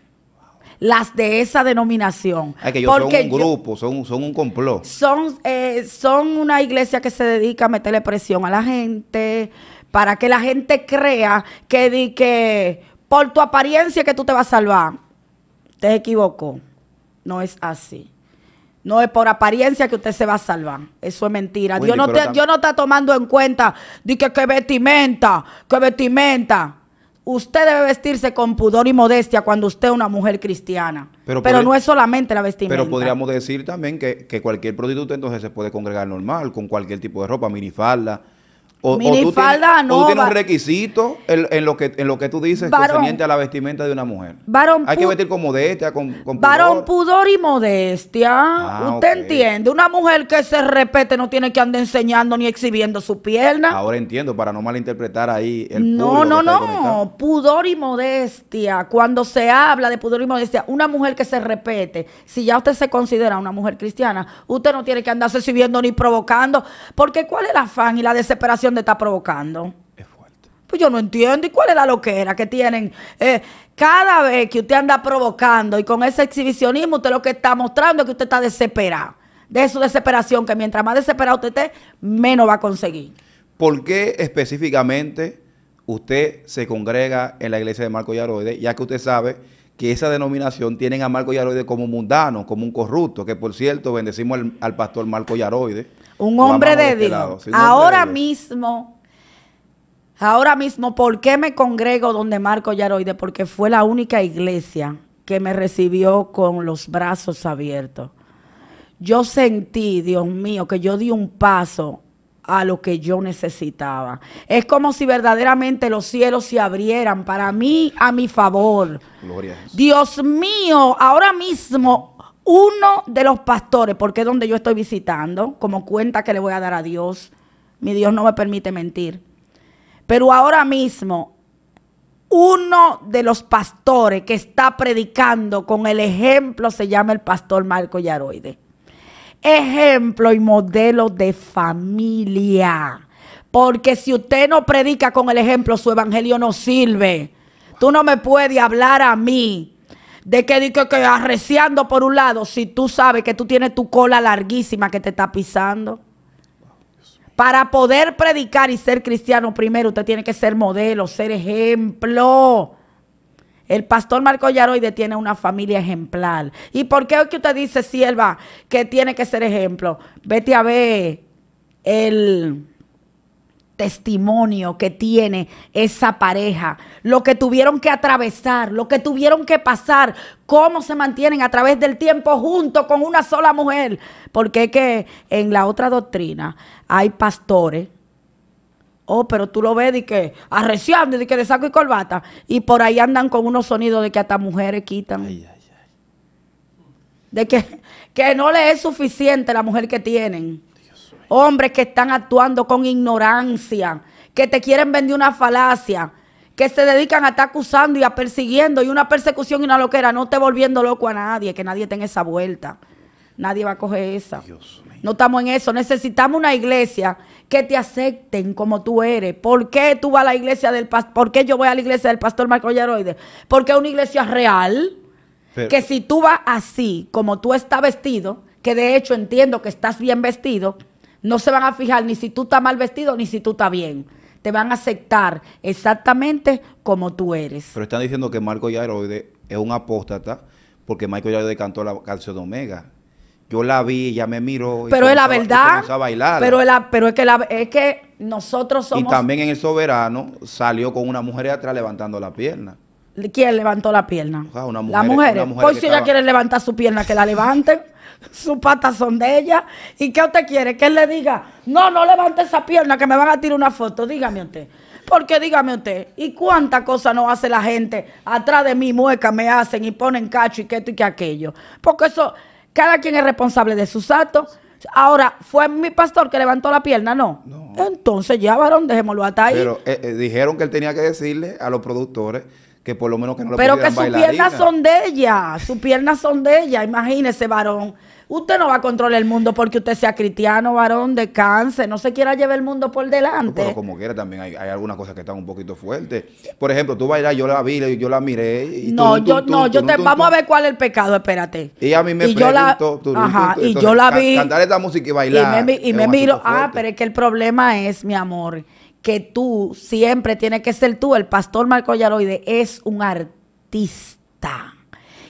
Las de esa denominación. que ellos Porque son un grupo, son, un complot. Son, eh, son una iglesia que se dedica a meterle presión a la gente para que la gente crea que, di, que por tu apariencia que tú te vas a salvar. Te equivoco. No es así. No es por apariencia que usted se va a salvar. Eso es mentira. Yo Dios no te, no está tomando en cuenta de que, que vestimenta, que vestimenta. Usted debe vestirse con pudor y modestia cuando usted es una mujer cristiana. Pero, no es solamente la vestimenta. Pero podríamos decir también que, que, cualquier prostituta entonces se puede congregar normal, con cualquier tipo de ropa, minifalda, o, tú tienes, un requisito en, lo que, en lo que tú dices a la vestimenta de una mujer. Varón Hay que vestir con modestia, con, pudor. Varón, pudor y modestia. Ah, usted entiende. Una mujer que se respete no tiene que andar enseñando ni exhibiendo su pierna. Ahora entiendo, para no malinterpretar ahí el No, no, no. Pudor y modestia. Cuando se habla de pudor y modestia, una mujer que se respete, si ya usted se considera una mujer cristiana, usted no tiene que andarse exhibiendo ni provocando. Porque ¿cuál es el afán y la desesperación está provocando. Es fuerte. Pues yo no entiendo. ¿Y cuál es la loquera que tienen? Eh, cada vez que usted anda provocando y con ese exhibicionismo, usted lo que está mostrando es que usted está desesperado. De su desesperación, que mientras más desesperado usted esté, menos va a conseguir. ¿Por qué específicamente usted se congrega en la iglesia de Marco Yaroide, ya que usted sabe que esa denominación tienen a Marco Yaroide como mundano, como un corrupto, que por cierto bendecimos al, al pastor Marco Yaroide. Este un hombre de, Dios. ahora mismo, ahora mismo, ¿por qué me congrego donde Marco Yaroide? Porque fue la única iglesia que me recibió con los brazos abiertos. Yo sentí, Dios mío, que yo di un paso a lo que yo necesitaba. Es como si verdaderamente los cielos se abrieran para mí a mi favor. Gloria Dios. Dios mío, ahora mismo uno de los pastores, porque es donde yo estoy visitando, como cuenta que le voy a dar a Dios. Mi Dios no me permite mentir. Pero ahora mismo, uno de los pastores que está predicando con el ejemplo se llama el pastor Marco Yaroide. Ejemplo y modelo de familia. Porque si usted no predica con el ejemplo, su evangelio no sirve. Tú no me puedes hablar a mí de que, digo que, arreciando por un lado, si tú sabes que tú tienes tu cola larguísima que te está pisando. Para poder predicar y ser cristiano primero, usted tiene que ser modelo, ser ejemplo. El pastor Marco Yaroide tiene una familia ejemplar. ¿Y por qué es que usted dice, sierva, que tiene que ser ejemplo? Vete a ver el testimonio que tiene esa pareja, lo que tuvieron que atravesar, lo que tuvieron que pasar, cómo se mantienen a través del tiempo junto con una sola mujer. Porque es que en la otra doctrina hay pastores. Oh, pero tú lo ves de que arreciando, de que le saco y corbata. Y por ahí andan con unos sonidos de que hasta mujeres quitan. De que, que no le es suficiente la mujer que tienen hombres que están actuando con ignorancia, que te quieren vender una falacia, que se dedican a estar acusando y a persiguiendo y una persecución y una loquera, no te volviendo loco a nadie, que nadie tenga esa vuelta. Nadie va a coger esa. no estamos en eso. Necesitamos una iglesia que te acepten como tú eres. ¿Por qué tú vas a la iglesia del pastor? ¿Por qué yo voy a la iglesia del pastor Marco Yaroide? Porque es una iglesia real. que si tú vas así, como tú estás vestido, que de hecho entiendo que estás bien vestido, no se van a fijar ni si tú estás mal vestido ni si tú estás bien. Te van a aceptar exactamente como tú eres. Pero están diciendo que Marco Yaroide es un apóstata porque Marco Yaroide cantó la canción de Omega. Yo la vi, ya me miró. Pero es la verdad. A bailar. Pero, pero es, que la, que nosotros somos. Y también en El Soberano salió con una mujer atrás levantando la pierna. ¿Quién levantó la pierna? la ah, mujer, Las mujeres. Mujer si ella quiere levantar su pierna, que la levanten. Sus patas son de ella. ¿Y qué usted quiere? Que él le diga, no, no levante esa pierna, que me van a tirar una foto. Dígame usted. Porque dígame usted, ¿y cuánta cosa no hace la gente? Atrás de mi mueca me hacen y ponen cacho y que esto y que aquello. Porque eso, cada quien es responsable de sus actos. Ahora, ¿fue mi pastor que levantó la pierna? No. Entonces ya, varón, dejémoslo hasta ahí. Pero eh, eh, dijeron que él tenía que decirle a los productores que por lo menos que no lo Pero que sus piernas son de ella, sus piernas son de ella, imagínese, varón. Usted no va a controlar el mundo porque usted sea cristiano, varón, de cáncer, no se quiera llevar el mundo por delante. Pero como quiera también hay, algunas cosas que están un poquito fuertes. Por ejemplo, tú bailas, yo la vi, yo la miré. no, yo, no, yo te, vamos a ver cuál es el pecado, espérate. Y a mí me y yo la, ajá, y yo la vi. Cantar esta música y bailar. Y me, y me miro, ah, pero es que el problema es, mi amor, que tú siempre tienes que ser tú. El pastor Marco Yaroide es un artista.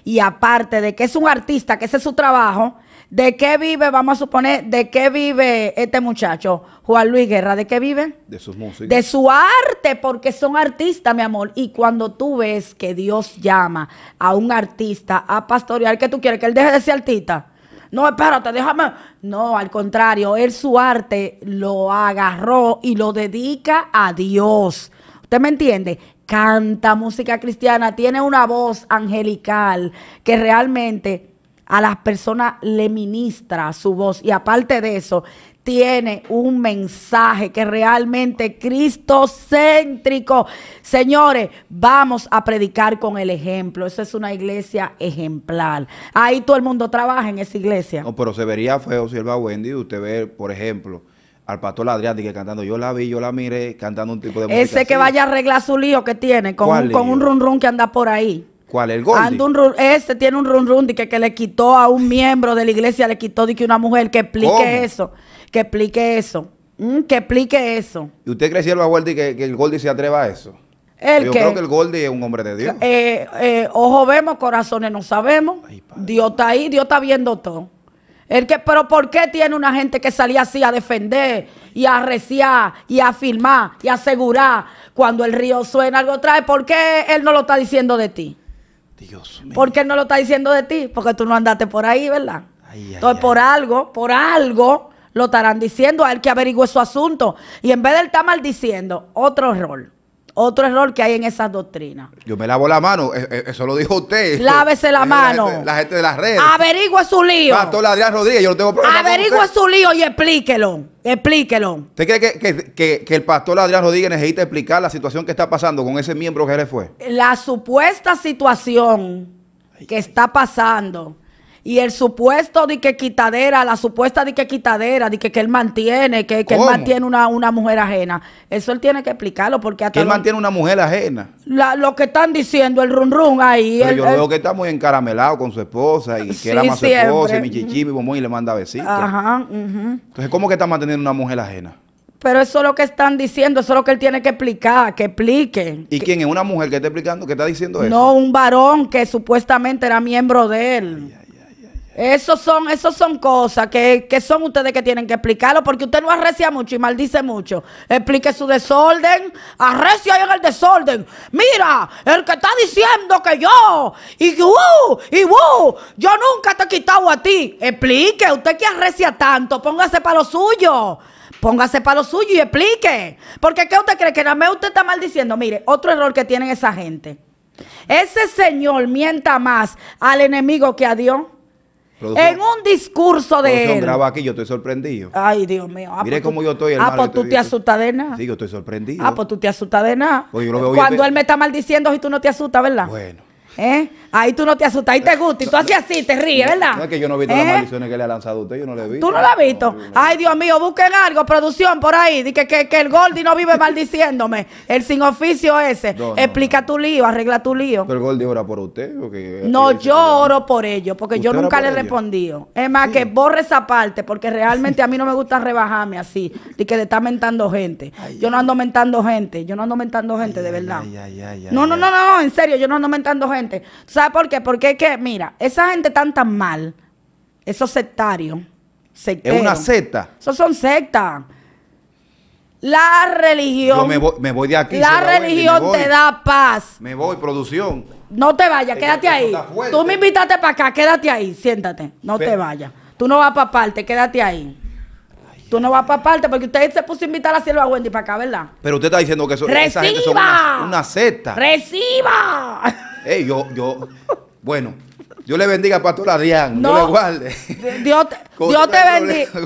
Y aparte de que es un artista, que ese es su trabajo, ¿de qué vive, vamos a suponer, de qué vive este muchacho, Juan Luis Guerra? ¿De qué vive? De sus músicas. De su arte, porque son artistas, mi amor. Y cuando tú ves que Dios llama a un artista a pastorear, que tú quieres? ¿Que él deje de ser artista? no, espérate, déjame. No, al contrario, él su arte lo agarró y lo dedica a Dios. ¿Usted me entiende? Canta música cristiana, tiene una voz angelical que realmente a las personas le ministra su voz. Y aparte de eso, tiene un mensaje que realmente cristo céntrico Señores, vamos a predicar con el ejemplo. Esa es una iglesia ejemplar. Ahí todo el mundo trabaja en esa iglesia. No, pero se vería feo si el va Wendy. Usted ve, por ejemplo, al pastor adrián que cantando. Yo la vi, yo la miré cantando un tipo de música. Ese que vaya a arreglar su lío que tiene con, un, con un run que anda por ahí. ¿Cuál? El Goldie. este tiene un run run que, que, le quitó a un miembro de la iglesia, le quitó de que una mujer, que explique eso, que explique eso, mm, que explique eso. ¿Y usted cree, Sierva Goldie, que, que el Goldie se atreva a eso? El Yo creo que el Goldie es un hombre de Dios. Eh, eh, ojo vemos, corazones no sabemos. Dios está ahí, Dios está viendo todo. El que, pero ¿por qué tiene una gente que salía así a defender y a reciar y a afirmar y a asegurar cuando el río suena algo trae? ¿Por qué él no lo está diciendo de ti? Dios mío. Porque no lo está diciendo de ti, porque tú no andaste por ahí, ¿verdad? Entonces, por algo, por algo lo estarán diciendo a él que averigüe su asunto. Y en vez de él estar maldiciendo, otro rol. Otro error que hay en esa doctrina. Yo me lavo la mano, e, e, eso lo dijo usted. Lávese la mano. La gente, de las redes. Averigua su lío. Pastor Adrián Rodríguez, yo no tengo problema. Averigua su lío y explíquelo. Explíquelo. ¿Usted cree que, que, el pastor Adrián Rodríguez necesita explicar la situación que está pasando con ese miembro que él fue? La supuesta situación que está pasando y el supuesto de que quitadera, la supuesta de que quitadera, de que, él mantiene, que, él mantiene una, mujer ajena. Eso él tiene que explicarlo porque hasta... él mantiene una mujer ajena. lo que están diciendo, el run run ahí. Pero yo veo que está muy encaramelado con su esposa y que él ama más su esposa, y mi chichi, mi y le manda besitos. Ajá, ajá. Entonces, ¿cómo que está manteniendo una mujer ajena? Pero eso es lo que están diciendo, eso es lo que él tiene que explicar, que explique. ¿Y quién es? ¿Una mujer que está explicando, ¿Qué está diciendo eso? No, un varón que supuestamente era miembro de él. Esos son, esos son cosas que, son ustedes que tienen que explicarlo, porque usted no arrecia mucho y maldice mucho. Explique su desorden, arrecia en el desorden. Mira, el que está diciendo que yo, y uh, y uh, yo nunca te he quitado a ti. Explique, usted que arrecia tanto, póngase para lo suyo. Póngase para lo suyo y explique. Porque ¿qué usted cree? Que nada más usted está maldiciendo. Mire, otro error que tienen esa gente. Ese señor mienta más al enemigo que a Dios. En un discurso de él. él. graba aquí, yo estoy sorprendido. Ay, Dios mío. Ah, Mire pues cómo yo estoy, Ah, pues tú te asustas de nada. Sí, yo estoy sorprendido. Ah, pues tú te asustas de nada. Pues Cuando él me está maldiciendo y tú no te asustas, ¿verdad? Bueno. ¿Eh? Ahí tú no te asustas, ahí te gusta y tú haces así, te ríes, ¿verdad? es que yo no he visto las ¿Eh? maldiciones que le ha lanzado a usted, yo no le he visto. ¿Tú no la has visto? Ay, Dios mío, busquen algo, producción por ahí. Dice que, que, el Goldie no vive maldiciéndome. El sin oficio ese. Explica tu lío, arregla tu lío. Pero el Goldie ora por usted. no, yo oro por ellos, porque yo nunca le he respondido. Es más, que borre esa parte, porque realmente a mí no me gusta rebajarme así. De que le está mentando gente. yo no ando mentando gente, yo no ando mentando gente, de verdad. no, no, no, no, en serio, yo no ando mentando gente sabes por qué? Porque es que, mira, esa gente tan tan mal, esos sectarios. es una secta. Esos son sectas. La religión. Yo me voy, de aquí. La religión te da paz. Me voy, producción. No te vayas, quédate ahí. Tú me invitaste para acá, quédate ahí, siéntate. No te vayas. Tú no vas para parte, quédate ahí. Tú no vas para parte porque usted se puso a invitar a sierva Wendy para acá, ¿verdad? Pero usted está diciendo que eso, es esa gente son una, una secta. ¡Reciba! yo, yo, bueno, Dios le bendiga a Pastor Adrián. No, Dios le guarde. Dios, te, bendiga,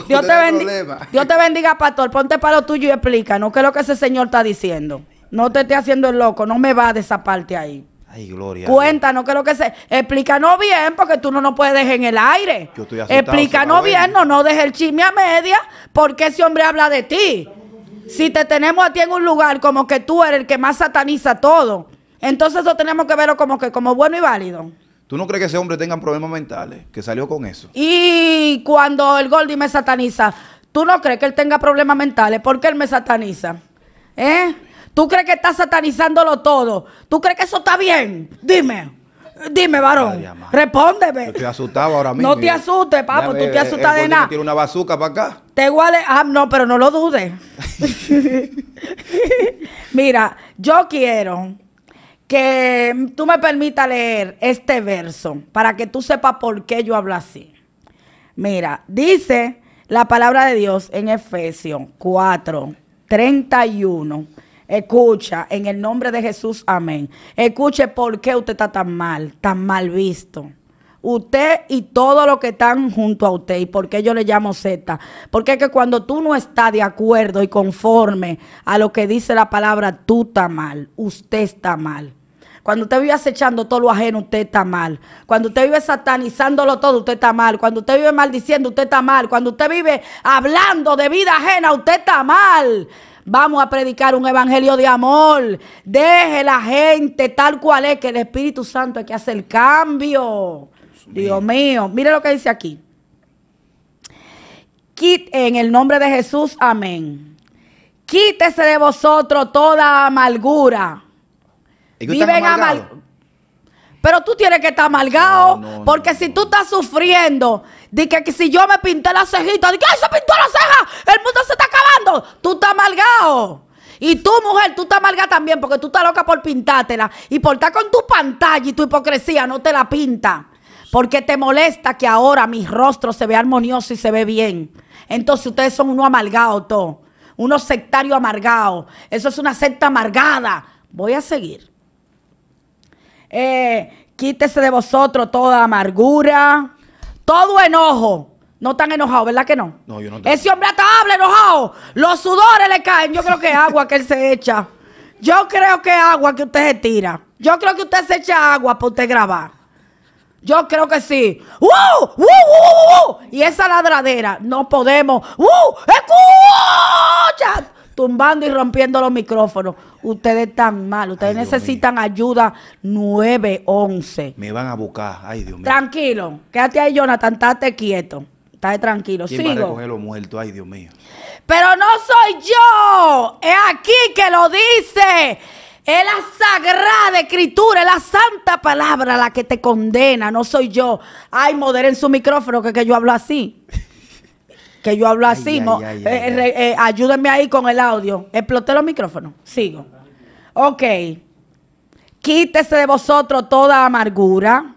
Dios, te bendiga, Dios te bendiga, Pastor. Ponte para lo tuyo y explica qué es lo que ese señor está diciendo. No te esté haciendo el loco, no me va de esa parte ahí. Ay, gloria. Cuéntanos qué es lo que se. Explícanos bien, porque tú no nos puedes dejar en el aire. Explícanos bien, no, no dejes el chisme a media, porque ese hombre habla de ti. Si te tenemos a ti en un lugar como que tú eres el que más sataniza todo. Entonces eso tenemos que verlo como que como bueno y válido. ¿Tú no crees que ese hombre tenga problemas mentales? Que salió con eso. Y cuando el Goldie me sataniza, ¿tú no crees que él tenga problemas mentales? ¿Por qué él me sataniza? ¿Eh? ¿Tú crees que está satanizándolo todo? ¿Tú crees que eso está bien? Dime. Dime, varón. Respóndeme. Yo te asustaba ahora mismo. No te asustes, papo. Tú te asustas de nada. Tiene una bazuca para acá. Te iguales. Ah, no, pero no lo dudes. Mira, yo quiero que tú me permitas leer este verso para que tú sepas por qué yo hablo así. Mira, dice la palabra de Dios en Efesios 4, 31. Escucha, en el nombre de Jesús, amén. Escuche por qué usted está tan mal, tan mal visto usted y todo lo que están junto a usted. ¿Y por qué yo le llamo Z? Porque es que cuando tú no estás de acuerdo y conforme a lo que dice la palabra, tú está mal, usted está mal. Cuando usted vive acechando todo lo ajeno, usted está mal. Cuando usted vive satanizándolo todo, usted está mal. Cuando usted vive maldiciendo, usted está mal. Cuando usted vive hablando de vida ajena, usted está mal. Vamos a predicar un evangelio de amor. Deje la gente tal cual es, que el Espíritu Santo es que hace el cambio. Dios, mío. mire lo que dice aquí. en el nombre de Jesús, amén. Quítese de vosotros toda amargura. Viven Pero tú tienes que estar amargado. porque si tú estás sufriendo, de que, si yo me pinté la cejita, de que se pintó la ceja! ¡El mundo se está acabando! Tú estás amargado. Y tú, mujer, tú estás amargada también porque tú estás loca por pintártela. Y por estar con tu pantalla y tu hipocresía no te la pinta. Porque te molesta que ahora mi rostro se ve armonioso y se ve bien. Entonces ustedes son unos amargados todos. Unos sectarios amargados. Eso es una secta amargada. Voy a seguir. Eh, quítese de vosotros toda amargura, todo enojo. No tan enojados, ¿verdad que no? No, yo no. Ese hombre hasta habla enojado. Los sudores le caen. Yo creo que es agua que él se echa. Yo creo que es agua que usted se tira. Yo creo que usted se echa agua para usted grabar. Yo creo que sí. Y esa ladradera, no podemos. ¡Escucha! Tumbando y rompiendo los micrófonos. Ustedes están mal. Ustedes necesitan ayuda 911. Me van a buscar. Ay, Dios mío. Tranquilo. Quédate ahí, Jonathan. Estate quieto. Estás tranquilo. ¿Quién Sigo. Ay, Dios mío. Pero no soy yo. Es aquí que lo dice. Es la sagrada escritura, es la santa palabra la que te condena, no soy yo. Ay, moderen su micrófono, que, que yo hablo así. Que yo hablo así. Eh, eh, ayúdenme ahí con el audio. Exploté los micrófonos. Sigo. Ok. Quítese de vosotros toda amargura,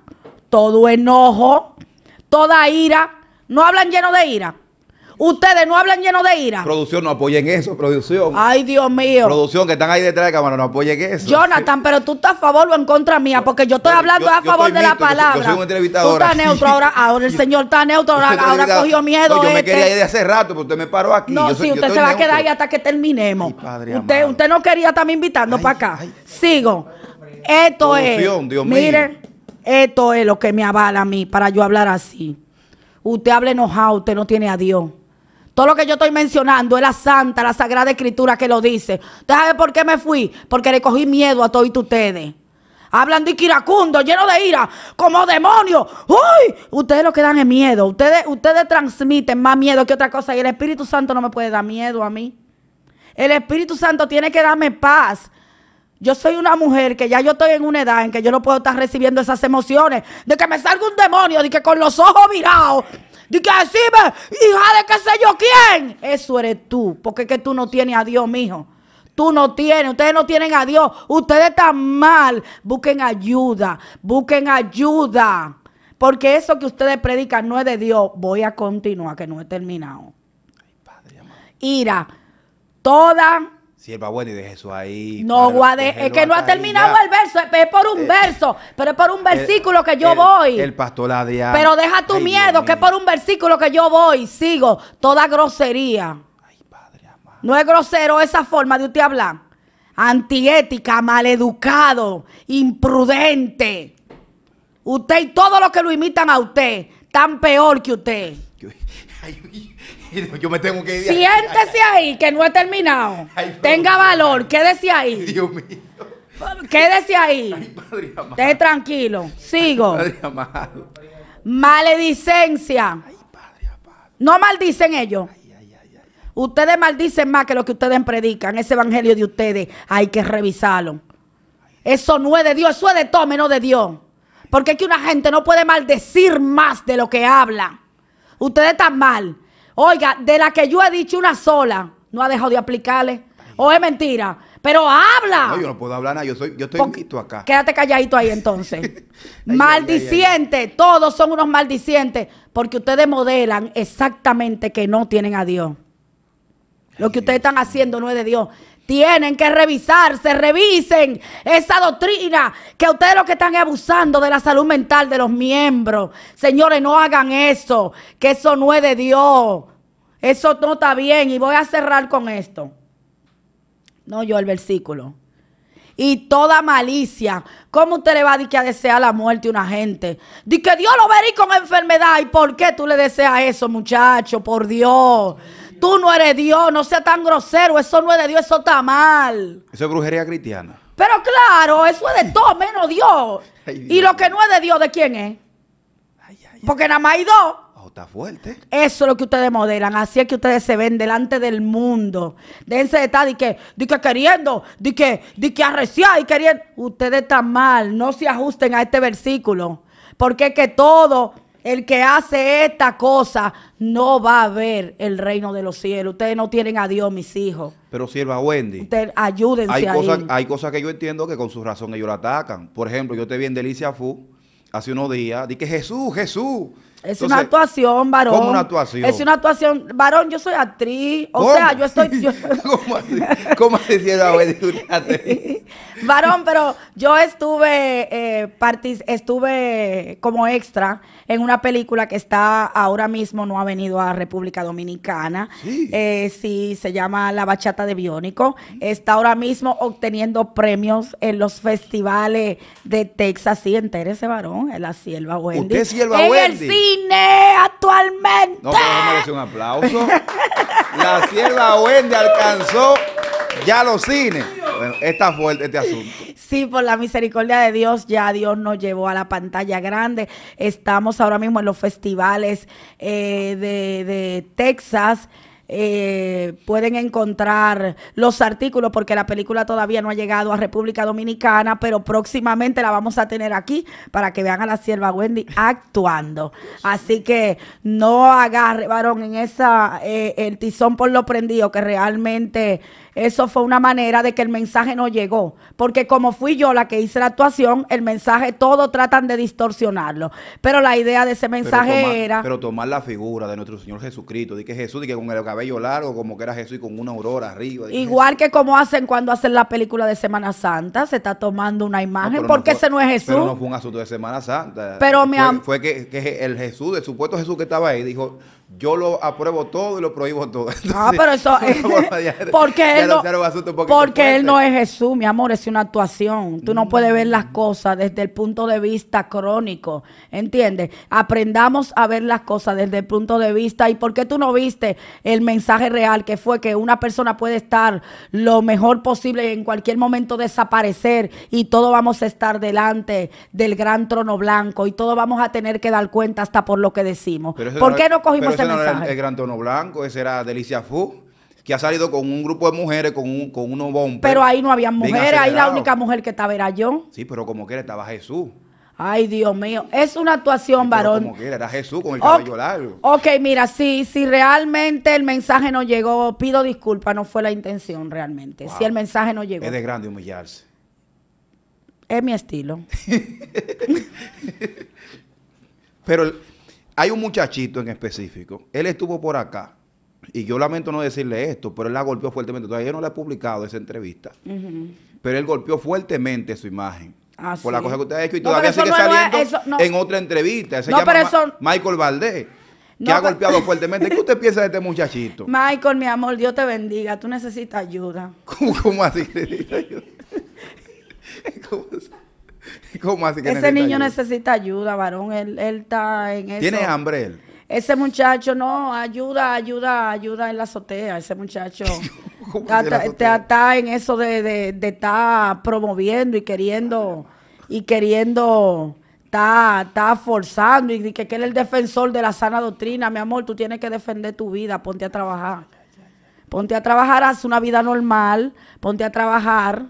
todo enojo, toda ira. No hablan lleno de ira. Ustedes no hablan lleno de ira. Producción, no apoyen eso, producción. Ay, Dios mío. Producción, que están ahí detrás de cámara, no apoyen eso. Jonathan, pero tú estás a favor o en contra mía, porque yo estoy hablando a favor de la palabra. Yo Tú estás neutro ahora, ahora el señor está neutro, ahora, cogió miedo. Pues yo me este. quería ir de hace rato, pero usted me paró aquí. No, sí, usted se va a quedar ahí hasta que terminemos. usted, no quería estarme invitando para acá. Sigo. Esto es. Mire, esto es lo que me avala a mí para yo hablar así. Usted habla enojado, usted no tiene a Dios. Todo lo que yo estoy mencionando es la santa, la sagrada escritura que lo dice. sabe por qué me fui? Porque le cogí miedo a todos ustedes. Hablan de iracundo, lleno de ira, como demonio. ¡Uy! Ustedes lo que dan es miedo. Ustedes, ustedes transmiten más miedo que otra cosa. Y el Espíritu Santo no me puede dar miedo a mí. El Espíritu Santo tiene que darme paz. Yo soy una mujer que ya yo estoy en una edad en que yo no puedo estar recibiendo esas emociones. De que me salga un demonio, de que con los ojos virados de qué así hija de qué sé yo quién. Eso eres tú, porque es que tú no tienes a Dios, mijo. Tú no tienes, ustedes no tienen a Dios, ustedes están mal. Busquen ayuda, busquen ayuda. Porque eso que ustedes predican no es de Dios. Voy a continuar, que no he terminado. Ira, toda Sierva buena y de Jesús ahí. No, Guade, es que no ha terminado el verso, es por un eh, verso, pero es por un versículo que yo voy. El pastor Pero deja tu miedo, que es por un versículo que yo voy, sigo, toda grosería. Ay, padre amado. No es grosero esa forma de usted hablar. Antiética, maleducado, imprudente. Usted y todos los que lo imitan a usted, tan peor que usted. Ay, tengo que Siéntese ahí, que no he terminado. Tenga valor, quédese ahí. Dios mío. Quédese ahí. Ay, tranquilo. Sigo. padre Maledicencia. Ay, padre No maldicen ellos. Ustedes maldicen más que lo que ustedes predican. Ese evangelio de ustedes hay que revisarlo. Eso no es de Dios, eso es de todo menos de Dios. Porque es que una gente no puede maldecir más de lo que habla. Ustedes están mal. Oiga, de la que yo he dicho una sola, no ha dejado de aplicarle. O es mentira. Pero habla. No, yo no puedo hablar nada. Yo, estoy poquito acá. Quédate calladito ahí entonces. maldicientes. Todos son unos maldicientes. Porque ustedes modelan exactamente que no tienen a Dios. Lo que ustedes están haciendo no es de Dios. Tienen que revisarse, revisen esa doctrina que ustedes lo que están abusando de la salud mental de los miembros. Señores, no hagan eso, que eso no es de Dios. Eso no está bien y voy a cerrar con esto. No yo el versículo. Y toda malicia. ¿Cómo usted le va a, decir que desea la muerte a una gente? Dice que Dios lo verí con enfermedad. ¿Y por qué tú le deseas eso, muchacho? Por Dios. Tú no eres Dios, no seas tan grosero, eso no es de Dios, eso está mal. Eso es brujería cristiana. Pero claro, eso es de todo menos Dios. Y lo que no es de Dios, ¿de quién es? Porque nada más hay dos está fuerte. Eso es lo que ustedes modelan. Así es que ustedes se ven delante del mundo. Dense de estar y que, queriendo, di que, di que arreciar y queriendo. Ustedes están mal. No se ajusten a este versículo. Porque es que todo el que hace esta cosa no va a ver el reino de los cielos. Ustedes no tienen a Dios, mis hijos. Pero sierva Wendy. Ustedes ayúdense hay cosas, Hay cosas que yo entiendo que con su razón ellos la atacan. Por ejemplo, yo te vi en Delicia Fu hace unos días. que Jesús, Jesús. Es una actuación, varón. una actuación? Es una actuación, varón, yo soy actriz. O sea, yo estoy. ¿Cómo, así? Varón, pero yo estuve, eh, estuve como extra en una película que está ahora mismo, no ha venido a República Dominicana. Sí, eh, se llama La Bachata de Biónico. Mm. Está ahora mismo obteniendo premios en los festivales de Texas. Sí, entérese, varón, en la Sierva Wendy. ¿Usted es Sierva Wendy? cine actualmente. No, pero no merece un aplauso. La sierva Wendy alcanzó ya los cines. Bueno, está fuerte este asunto. Sí, por la misericordia de Dios, ya Dios nos llevó a la pantalla grande. Estamos ahora mismo en los festivales eh, de, de Texas eh, pueden encontrar los artículos porque la película todavía no ha llegado a República Dominicana, pero próximamente la vamos a tener aquí para que vean a la sierva Wendy actuando. Así que no agarre, varón, en esa, eh, el tizón por lo prendido, que realmente eso fue una manera de que el mensaje no llegó, porque como fui yo la que hice la actuación, el mensaje todo tratan de distorsionarlo. Pero la idea de ese mensaje era... Pero tomar la figura de nuestro Señor Jesucristo, de que Jesús, de que con el cabello largo, como que era Jesús y con una aurora arriba. Igual que como hacen cuando hacen la película de Semana Santa, se está tomando una imagen, porque ese no es Jesús. Pero no fue un asunto de Semana Santa. Pero fue, mi fue que, que el Jesús, el supuesto Jesús que estaba ahí, dijo, yo lo apruebo todo y lo prohíbo todo. ah, pero eso porque él no, es Jesús, mi amor, es una actuación. Tú no puedes ver las mm. cosas desde el punto de vista crónico, ¿entiendes? Aprendamos a ver las cosas desde el punto de vista y por qué tú no viste el mensaje real que fue que una persona puede estar lo mejor posible y en cualquier momento desaparecer y todos vamos a estar delante del gran trono blanco y todos vamos a tener que dar cuenta hasta por lo que decimos. ¿Por qué no cogimos ese no Era el, gran tono blanco, ese era Delicia Fu que ha salido con un grupo de mujeres, con, unos bombos. Pero ahí no había mujeres, ahí la única mujer que estaba era yo. Sí, pero como quiera estaba Jesús. Ay, Dios mío, es una actuación, varón. Como quiera, era Jesús con el cabello largo. Ok, mira, si, si realmente el mensaje no llegó, pido disculpas, no fue la intención realmente. Si el mensaje no llegó. Es de grande humillarse. Es mi estilo. pero hay un muchachito en específico, él estuvo por acá, y yo lamento no decirle esto, pero él la golpeó fuertemente. Todavía no le he publicado esa entrevista, pero él golpeó fuertemente su imagen. Ah, por la cosa que usted ha hecho y todavía sigue saliendo en otra entrevista. Se llama Michael Valdés que ha golpeado fuertemente. ¿Qué usted piensa de este muchachito? Michael, mi amor, Dios te bendiga. Tú necesitas ayuda. ¿Cómo, así ¿Cómo así? Ese niño necesita ayuda, varón. Él, él está en eso. ¿Tiene hambre él? Ese muchacho, no, ayuda, ayuda, ayuda en la azotea. Ese muchacho está, en eso de, de, estar promoviendo y queriendo, y queriendo, está, forzando y que, que él es el defensor de la sana doctrina. Mi amor, tú tienes que defender tu vida, ponte a trabajar. Ponte a trabajar, haz una vida normal, ponte a trabajar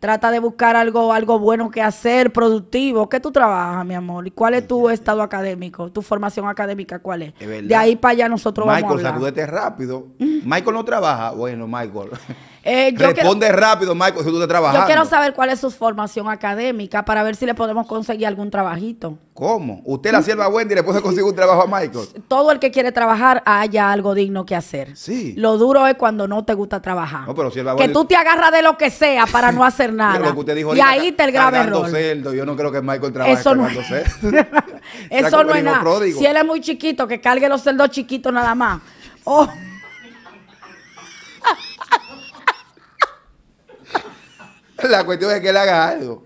Trata de buscar algo, algo bueno que hacer, productivo. ¿Qué tú trabajas, mi amor? ¿Y cuál es tu estado académico? ¿Tu formación académica cuál es? de ahí para allá nosotros vamos a hablar. Michael, salúdete rápido. Michael no trabaja. Bueno, Michael. Eh, Responde rápido, Michael, si tú te Yo quiero saber cuál es su formación académica para ver si le podemos conseguir algún trabajito. ¿Cómo? Usted la sierva Wendy y le puede conseguir un trabajo a Michael. Todo el que quiere trabajar haya algo digno que hacer. Sí. Lo duro es cuando no te gusta trabajar. pero Que tú te agarras de lo que sea para no hacer nada. y ahí te el grave Yo no creo que Michael trabaje Eso no, cerdo. Eso no es nada. Si él es muy chiquito, que cargue los cerdos chiquitos nada más. Oh. La cuestión es que él haga algo.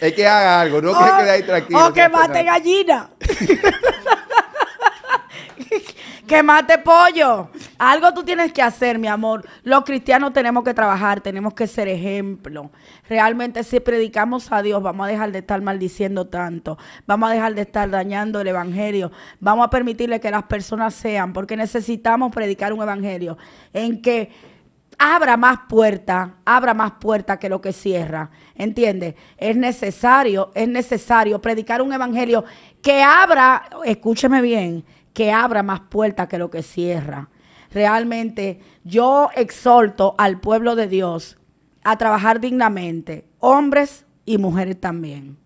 es que haga algo, no que oh, quede ahí tranquilo. O oh, que mate gallina. que mate pollo. Algo tú tienes que hacer, mi amor. Los cristianos tenemos que trabajar, tenemos que ser ejemplo. Realmente si predicamos a Dios, vamos a dejar de estar maldiciendo tanto. Vamos a dejar de estar dañando el evangelio. Vamos a permitirle que las personas sean, porque necesitamos predicar un evangelio en que abra más puertas, abra más puertas que lo que cierra. ¿Entiendes? Es necesario, es necesario predicar un evangelio que abra, escúcheme bien, que abra más puertas que lo que cierra. Realmente yo exhorto al pueblo de Dios a trabajar dignamente, hombres y mujeres también.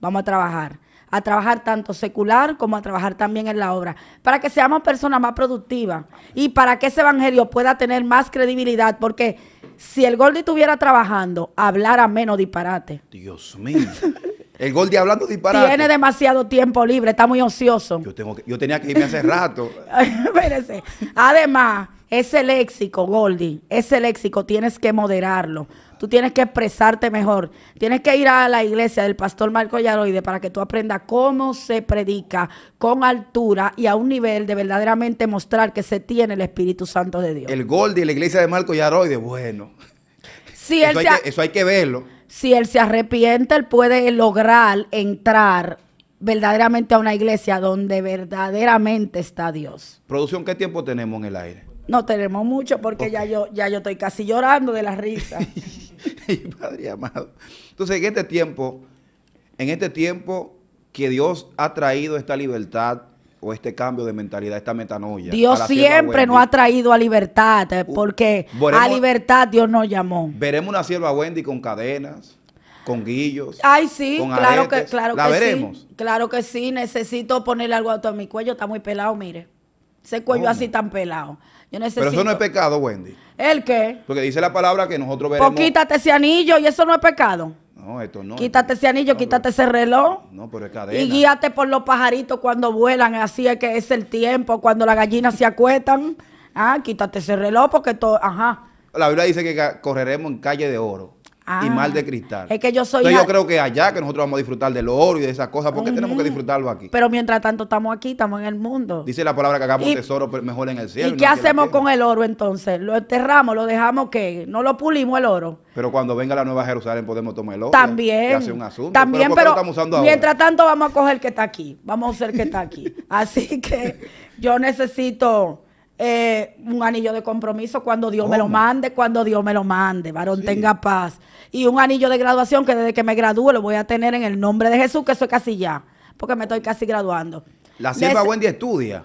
Vamos a trabajar, a trabajar tanto secular como a trabajar también en la obra, para que seamos personas más productivas y para que ese evangelio pueda tener más credibilidad, porque si el Gordi estuviera trabajando, hablara menos disparate. Dios mío. El gol hablando disparado. Tiene demasiado tiempo libre, está muy ocioso. Yo, tengo yo tenía que irme hace rato. Además, ese léxico, Goldie, ese léxico tienes que moderarlo. Tú tienes que expresarte mejor. Tienes que ir a la iglesia del pastor Marco Yaroide para que tú aprendas cómo se predica con altura y a un nivel de verdaderamente mostrar que se tiene el Espíritu Santo de Dios. El Goldie, la iglesia de Marco Yaroide, bueno. Sí, eso hay que verlo si él se arrepiente, él puede lograr entrar verdaderamente a una iglesia donde verdaderamente está Dios. Producción, ¿qué tiempo tenemos en el aire? No tenemos mucho porque ya yo ya yo estoy casi llorando de la risa. Padre amado. Entonces, en este tiempo, en este tiempo que Dios ha traído esta libertad, este cambio de mentalidad, esta metanoia. Dios siempre nos ha traído a libertad, eh, porque a libertad Dios nos llamó. Veremos una sierva Wendy con cadenas, con guillos. Ay, sí, claro que, claro La veremos. Claro que sí, necesito ponerle algo a mi cuello, está muy pelado, mire. Ese cuello así tan pelado. Pero eso no es pecado, Wendy. ¿El qué? Porque dice la palabra que nosotros veremos. Pues quítate ese anillo y eso no es pecado. No, esto no. Quítate ese anillo, quítate ese reloj. No, pero es cadena. Y guíate por los pajaritos cuando vuelan, así es que es el tiempo, cuando las gallinas se acuestan. Ah, quítate ese reloj porque todo, ajá. La Biblia dice que correremos en calle de oro y mal de ah, cristal. Es que yo soy. yo creo que allá que nosotros vamos a disfrutar del oro y de esas cosas, porque tenemos que disfrutarlo aquí. Pero mientras tanto estamos aquí, estamos en el mundo. Dice la palabra que hagamos tesoro mejor en el cielo. ¿Y, qué hacemos con el oro entonces? ¿Lo enterramos? ¿Lo dejamos que ¿No lo pulimos el oro? Pero cuando venga la Nueva Jerusalén podemos tomar el oro. También. Y hacer un asunto. También, pero, estamos mientras ahora? tanto vamos a coger que está aquí. Vamos a usar el que está aquí. Así que yo necesito eh, un anillo de compromiso cuando Dios me lo mande, cuando Dios me lo mande, varón, tenga paz. Y un anillo de graduación que desde que me gradúe lo voy a tener en el nombre de Jesús, que soy casi ya, porque me estoy casi graduando. La sierva Wendy día estudia.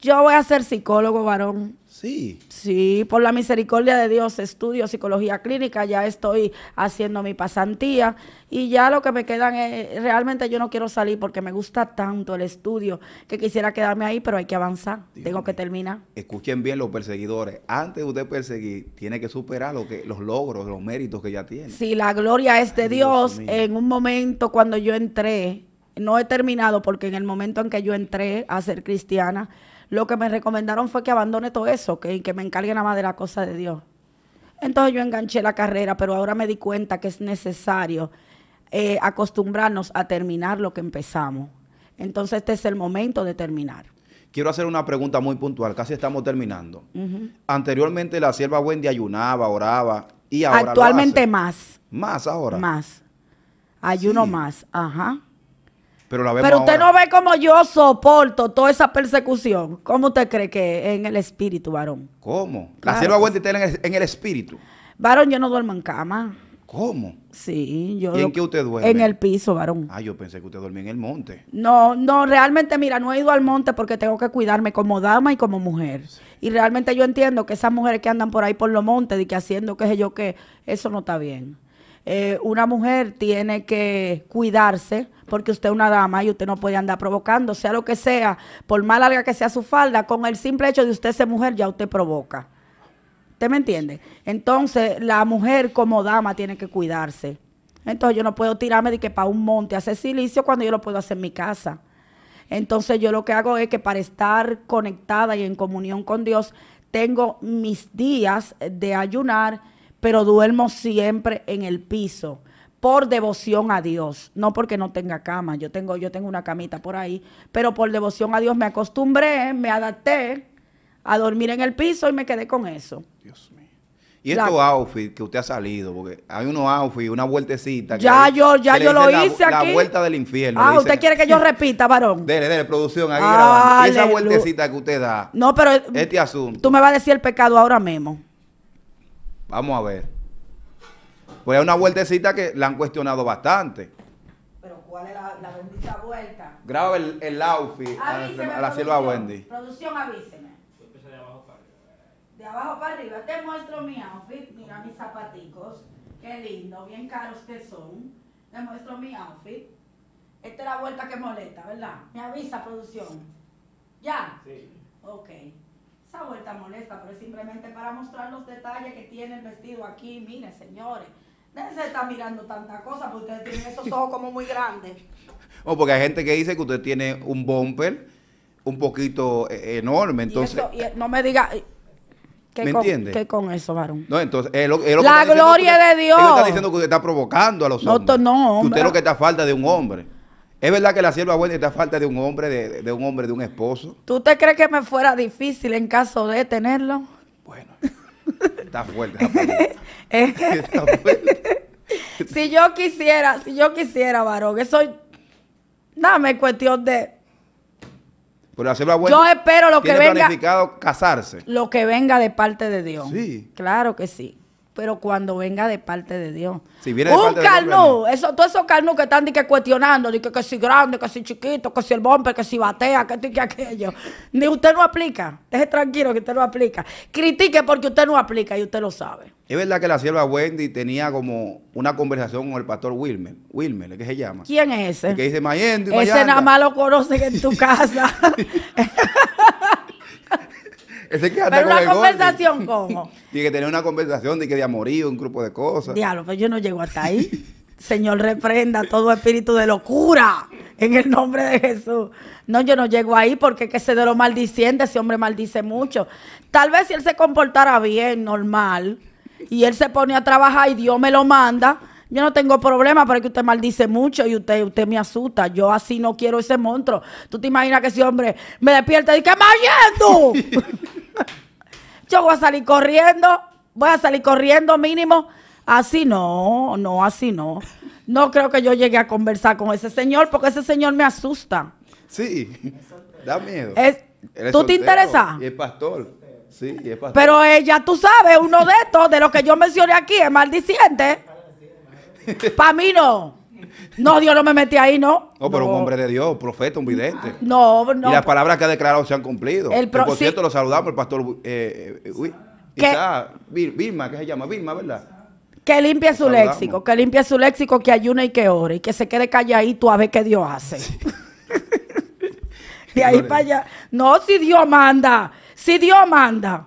Yo voy a ser psicólogo, varón. Sí. Sí, por la misericordia de Dios estudio psicología clínica, ya estoy haciendo mi pasantía y ya lo que me quedan es, realmente yo no quiero salir porque me gusta tanto el estudio que quisiera quedarme ahí, pero hay que avanzar, tengo que terminar. Escuchen bien los perseguidores, antes de usted perseguir, tiene que superar lo que, los logros, los méritos que ya tiene. Sí, la gloria es de Dios en un momento cuando yo entré, no he terminado porque en el momento en que yo entré a ser cristiana, lo que me recomendaron fue que abandone todo eso, que, que me encargue nada más de la cosa de Dios. Entonces yo enganché la carrera, pero ahora me di cuenta que es necesario eh, acostumbrarnos a terminar lo que empezamos. Entonces este es el momento de terminar. Quiero hacer una pregunta muy puntual, casi estamos terminando. Anteriormente la sierva Wendy ayunaba, oraba y ahora... Actualmente más. Más ahora. Más. Ayuno más, ajá. Pero, la Pero usted no ve como yo soporto toda esa persecución. ¿Cómo usted cree que en el espíritu, varón? ¿Cómo? La sierva vuelta está en el, en el espíritu. Varón, yo no duermo en cama. ¿Cómo? Sí, yo. ¿Y en qué usted duerme? En el piso, varón. Ah, yo pensé que usted dormía en el monte. No, no, realmente, mira, no he ido al monte porque tengo que cuidarme como dama y como mujer. Y realmente yo entiendo que esas mujeres que andan por ahí por los montes y que haciendo qué sé yo qué, eso no está bien. Eh, una mujer tiene que cuidarse porque usted es una dama y usted no puede andar provocando, sea lo que sea, por más larga que sea su falda, con el simple hecho de usted ser mujer ya usted provoca. ¿Usted me entiende? Entonces, la mujer como dama tiene que cuidarse. Entonces, yo no puedo tirarme de que para un monte hacer silicio cuando yo lo puedo hacer en mi casa. Entonces, yo lo que hago es que para estar conectada y en comunión con Dios, tengo mis días de ayunar, pero duermo siempre en el piso por devoción a Dios, no porque no tenga cama, yo tengo, yo tengo una camita por ahí, pero por devoción a Dios me acostumbré, me adapté a dormir en el piso y me quedé con eso. Dios mío. Y estos outfits que usted ha salido, porque hay unos outfits, una vueltecita. ya yo, ya yo lo hice aquí. La vuelta del infierno. Ah, usted quiere que yo repita, varón. Dele, dele, producción, aquí grabando. Ah, esa vueltecita que usted da. No, pero. Este asunto. Tú me vas a decir el pecado ahora mismo. Vamos a ver. Pues es una vueltecita que la han cuestionado bastante. Pero ¿cuál es la, bendita vuelta? Graba el, el outfit a, la Silva Wendy. Producción, avíseme. De abajo, para arriba. de abajo para arriba. Te muestro mi outfit. Mira mis zapaticos. Qué lindo, bien caros que son. Te muestro mi outfit. Esta es la vuelta que molesta, ¿verdad? Me avisa, producción. ¿Ya? Sí. Ok. Esa vuelta molesta, pero es simplemente para mostrar los detalles que tiene el vestido aquí. Mire, señores se está mirando tanta cosas porque ustedes tienen esos ojos como muy grandes. No, oh, porque hay gente que dice que usted tiene un bumper un poquito eh, enorme. Entonces, eh, no me diga. Eh, ¿Qué ¿Me ¿Qué con eso, varón? No, entonces, la gloria de Dios. Él está diciendo que usted está provocando a los hombres. No, no, usted lo que está falta de un hombre. Es verdad que la sierva buena está falta de un hombre, de, de un hombre, de un esposo. ¿Tú te crees que me fuera difícil en caso de tenerlo? Bueno. fuerte. si yo quisiera, si yo quisiera, varón, eso me cuestión de. Pero hacer Yo espero lo que venga. casarse. Lo que venga de parte de Dios. Sí. Claro que sí pero cuando venga de parte de Dios. Si viene un carnú, eso, todos esos carnú que están cuestionando, que, si grande, que si chiquito, que si el bombe, que si batea, que, que aquello. Ni usted no aplica. Deje tranquilo que usted no aplica. Critique porque usted no aplica y usted lo sabe. Es verdad que la sierva Wendy tenía como una conversación con el pastor Wilmer. Wilmer, ¿qué se llama? ¿Quién es ese? El que dice Ese nada más lo conoce en tu casa. Pero una conversación, como ¿cómo? Tiene que tener una conversación de que de amorío, un grupo de cosas. Diablo, pero pues yo no llego hasta ahí. Señor, reprenda todo espíritu de locura en el nombre de Jesús. No, yo no llego ahí porque que se de lo maldiciente, ese hombre maldice mucho. Tal vez si él se comportara bien, normal, y él se pone a trabajar y Dios me lo manda, yo no tengo problema, pero es que usted maldice mucho y usted, usted me asusta. Yo así no quiero ese monstruo. ¿Tú te imaginas que ese hombre me despierta y dice, ¡Mayendo! yo voy a salir corriendo, voy a salir corriendo mínimo. Así no, no, así no. No creo que yo llegue a conversar con ese señor porque ese señor me asusta. Sí, da miedo. ¿Tú te interesa? Y es pastor. Sí, es pastor. Pero ella, tú sabes, uno de estos, de los que yo mencioné aquí, es maldiciente. Para mí no. No, Dios no me metí ahí, ¿no? No, pero un hombre de Dios, profeta, un vidente. No, no. Y las palabras que ha declarado se han cumplido. El por cierto, lo saludamos, el pastor eh, eh, ¿Qué? que se llama Vilma, ¿verdad? Que limpie su léxico, que limpie su léxico, que ayune y que ore, y que se quede calladito a ver qué Dios hace. de ahí para allá. No, si Dios manda, si Dios manda,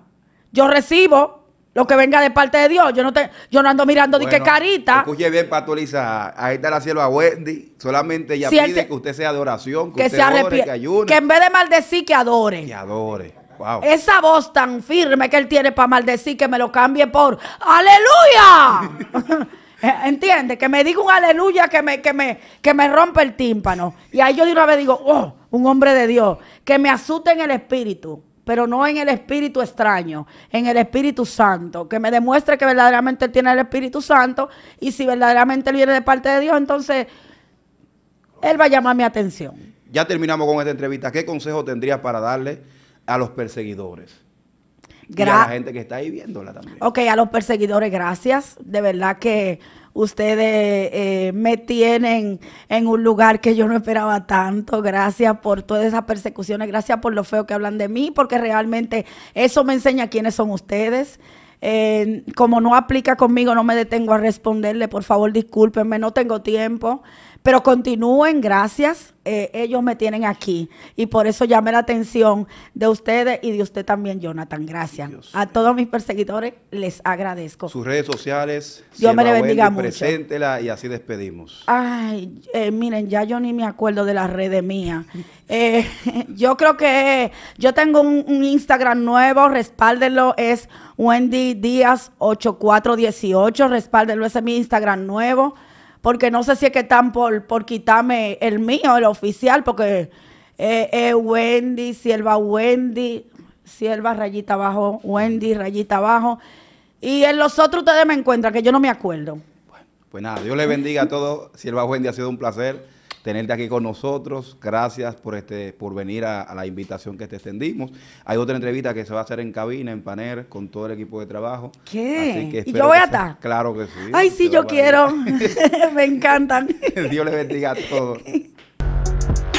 yo recibo. Lo que venga de parte de Dios. Yo no te, yo ando mirando de qué carita. Escuche bien, Pato Ahí está la a Wendy. Solamente ella pide que usted sea de oración, que, usted se adore, que en vez de maldecir, que adore. Que adore. Wow. Esa voz tan firme que él tiene para maldecir, que me lo cambie por ¡Aleluya! Eh, ¿Entiendes? Que me diga un aleluya que me, que me, que me rompe el tímpano. Y ahí yo de una vez digo, oh, un hombre de Dios. Que me asuste en el espíritu pero no en el espíritu extraño, en el Espíritu Santo, que me demuestre que verdaderamente él tiene el Espíritu Santo y si verdaderamente él viene de parte de Dios, entonces él va a llamar mi atención. Ya terminamos con esta entrevista. ¿Qué consejo tendrías para darle a los perseguidores? Gracias y a la gente que está ahí viéndola también. Ok, a los perseguidores, gracias. De verdad que Ustedes eh, me tienen en un lugar que yo no esperaba tanto. Gracias por todas esas persecuciones, gracias por lo feo que hablan de mí, porque realmente eso me enseña quiénes son ustedes. Eh, como no aplica conmigo, no me detengo a responderle, por favor, discúlpenme, no tengo tiempo. Pero continúen, gracias. Eh, ellos me tienen aquí y por eso llamé la atención de ustedes y de usted también, Jonathan. Gracias. a todos mis perseguidores les agradezco. Sus redes sociales. Dios me bendiga Preséntela y así despedimos. Ay, eh, miren, ya yo ni me acuerdo de las redes mías. Eh, yo creo que yo tengo un, Instagram nuevo, respáldenlo, es Wendy Díaz 8418, respáldenlo, ese es mi Instagram nuevo porque no sé si es que están por, por quitarme el mío, el oficial, porque eh, es Wendy, sierva Wendy, sierva rayita abajo, Wendy rayita abajo. Y en los otros ustedes me encuentran, que yo no me acuerdo. Bueno, pues nada, Dios les bendiga a todos. Sierva Wendy, ha sido un placer tenerte aquí con nosotros. Gracias por este, por venir a, la invitación que te extendimos. Hay otra entrevista que se va a hacer en cabina, en Paner, con todo el equipo de trabajo. ¿Qué? ¿Y yo voy a estar? Claro que sí. Ay, sí, yo quiero. Me encantan. Dios les bendiga a todos.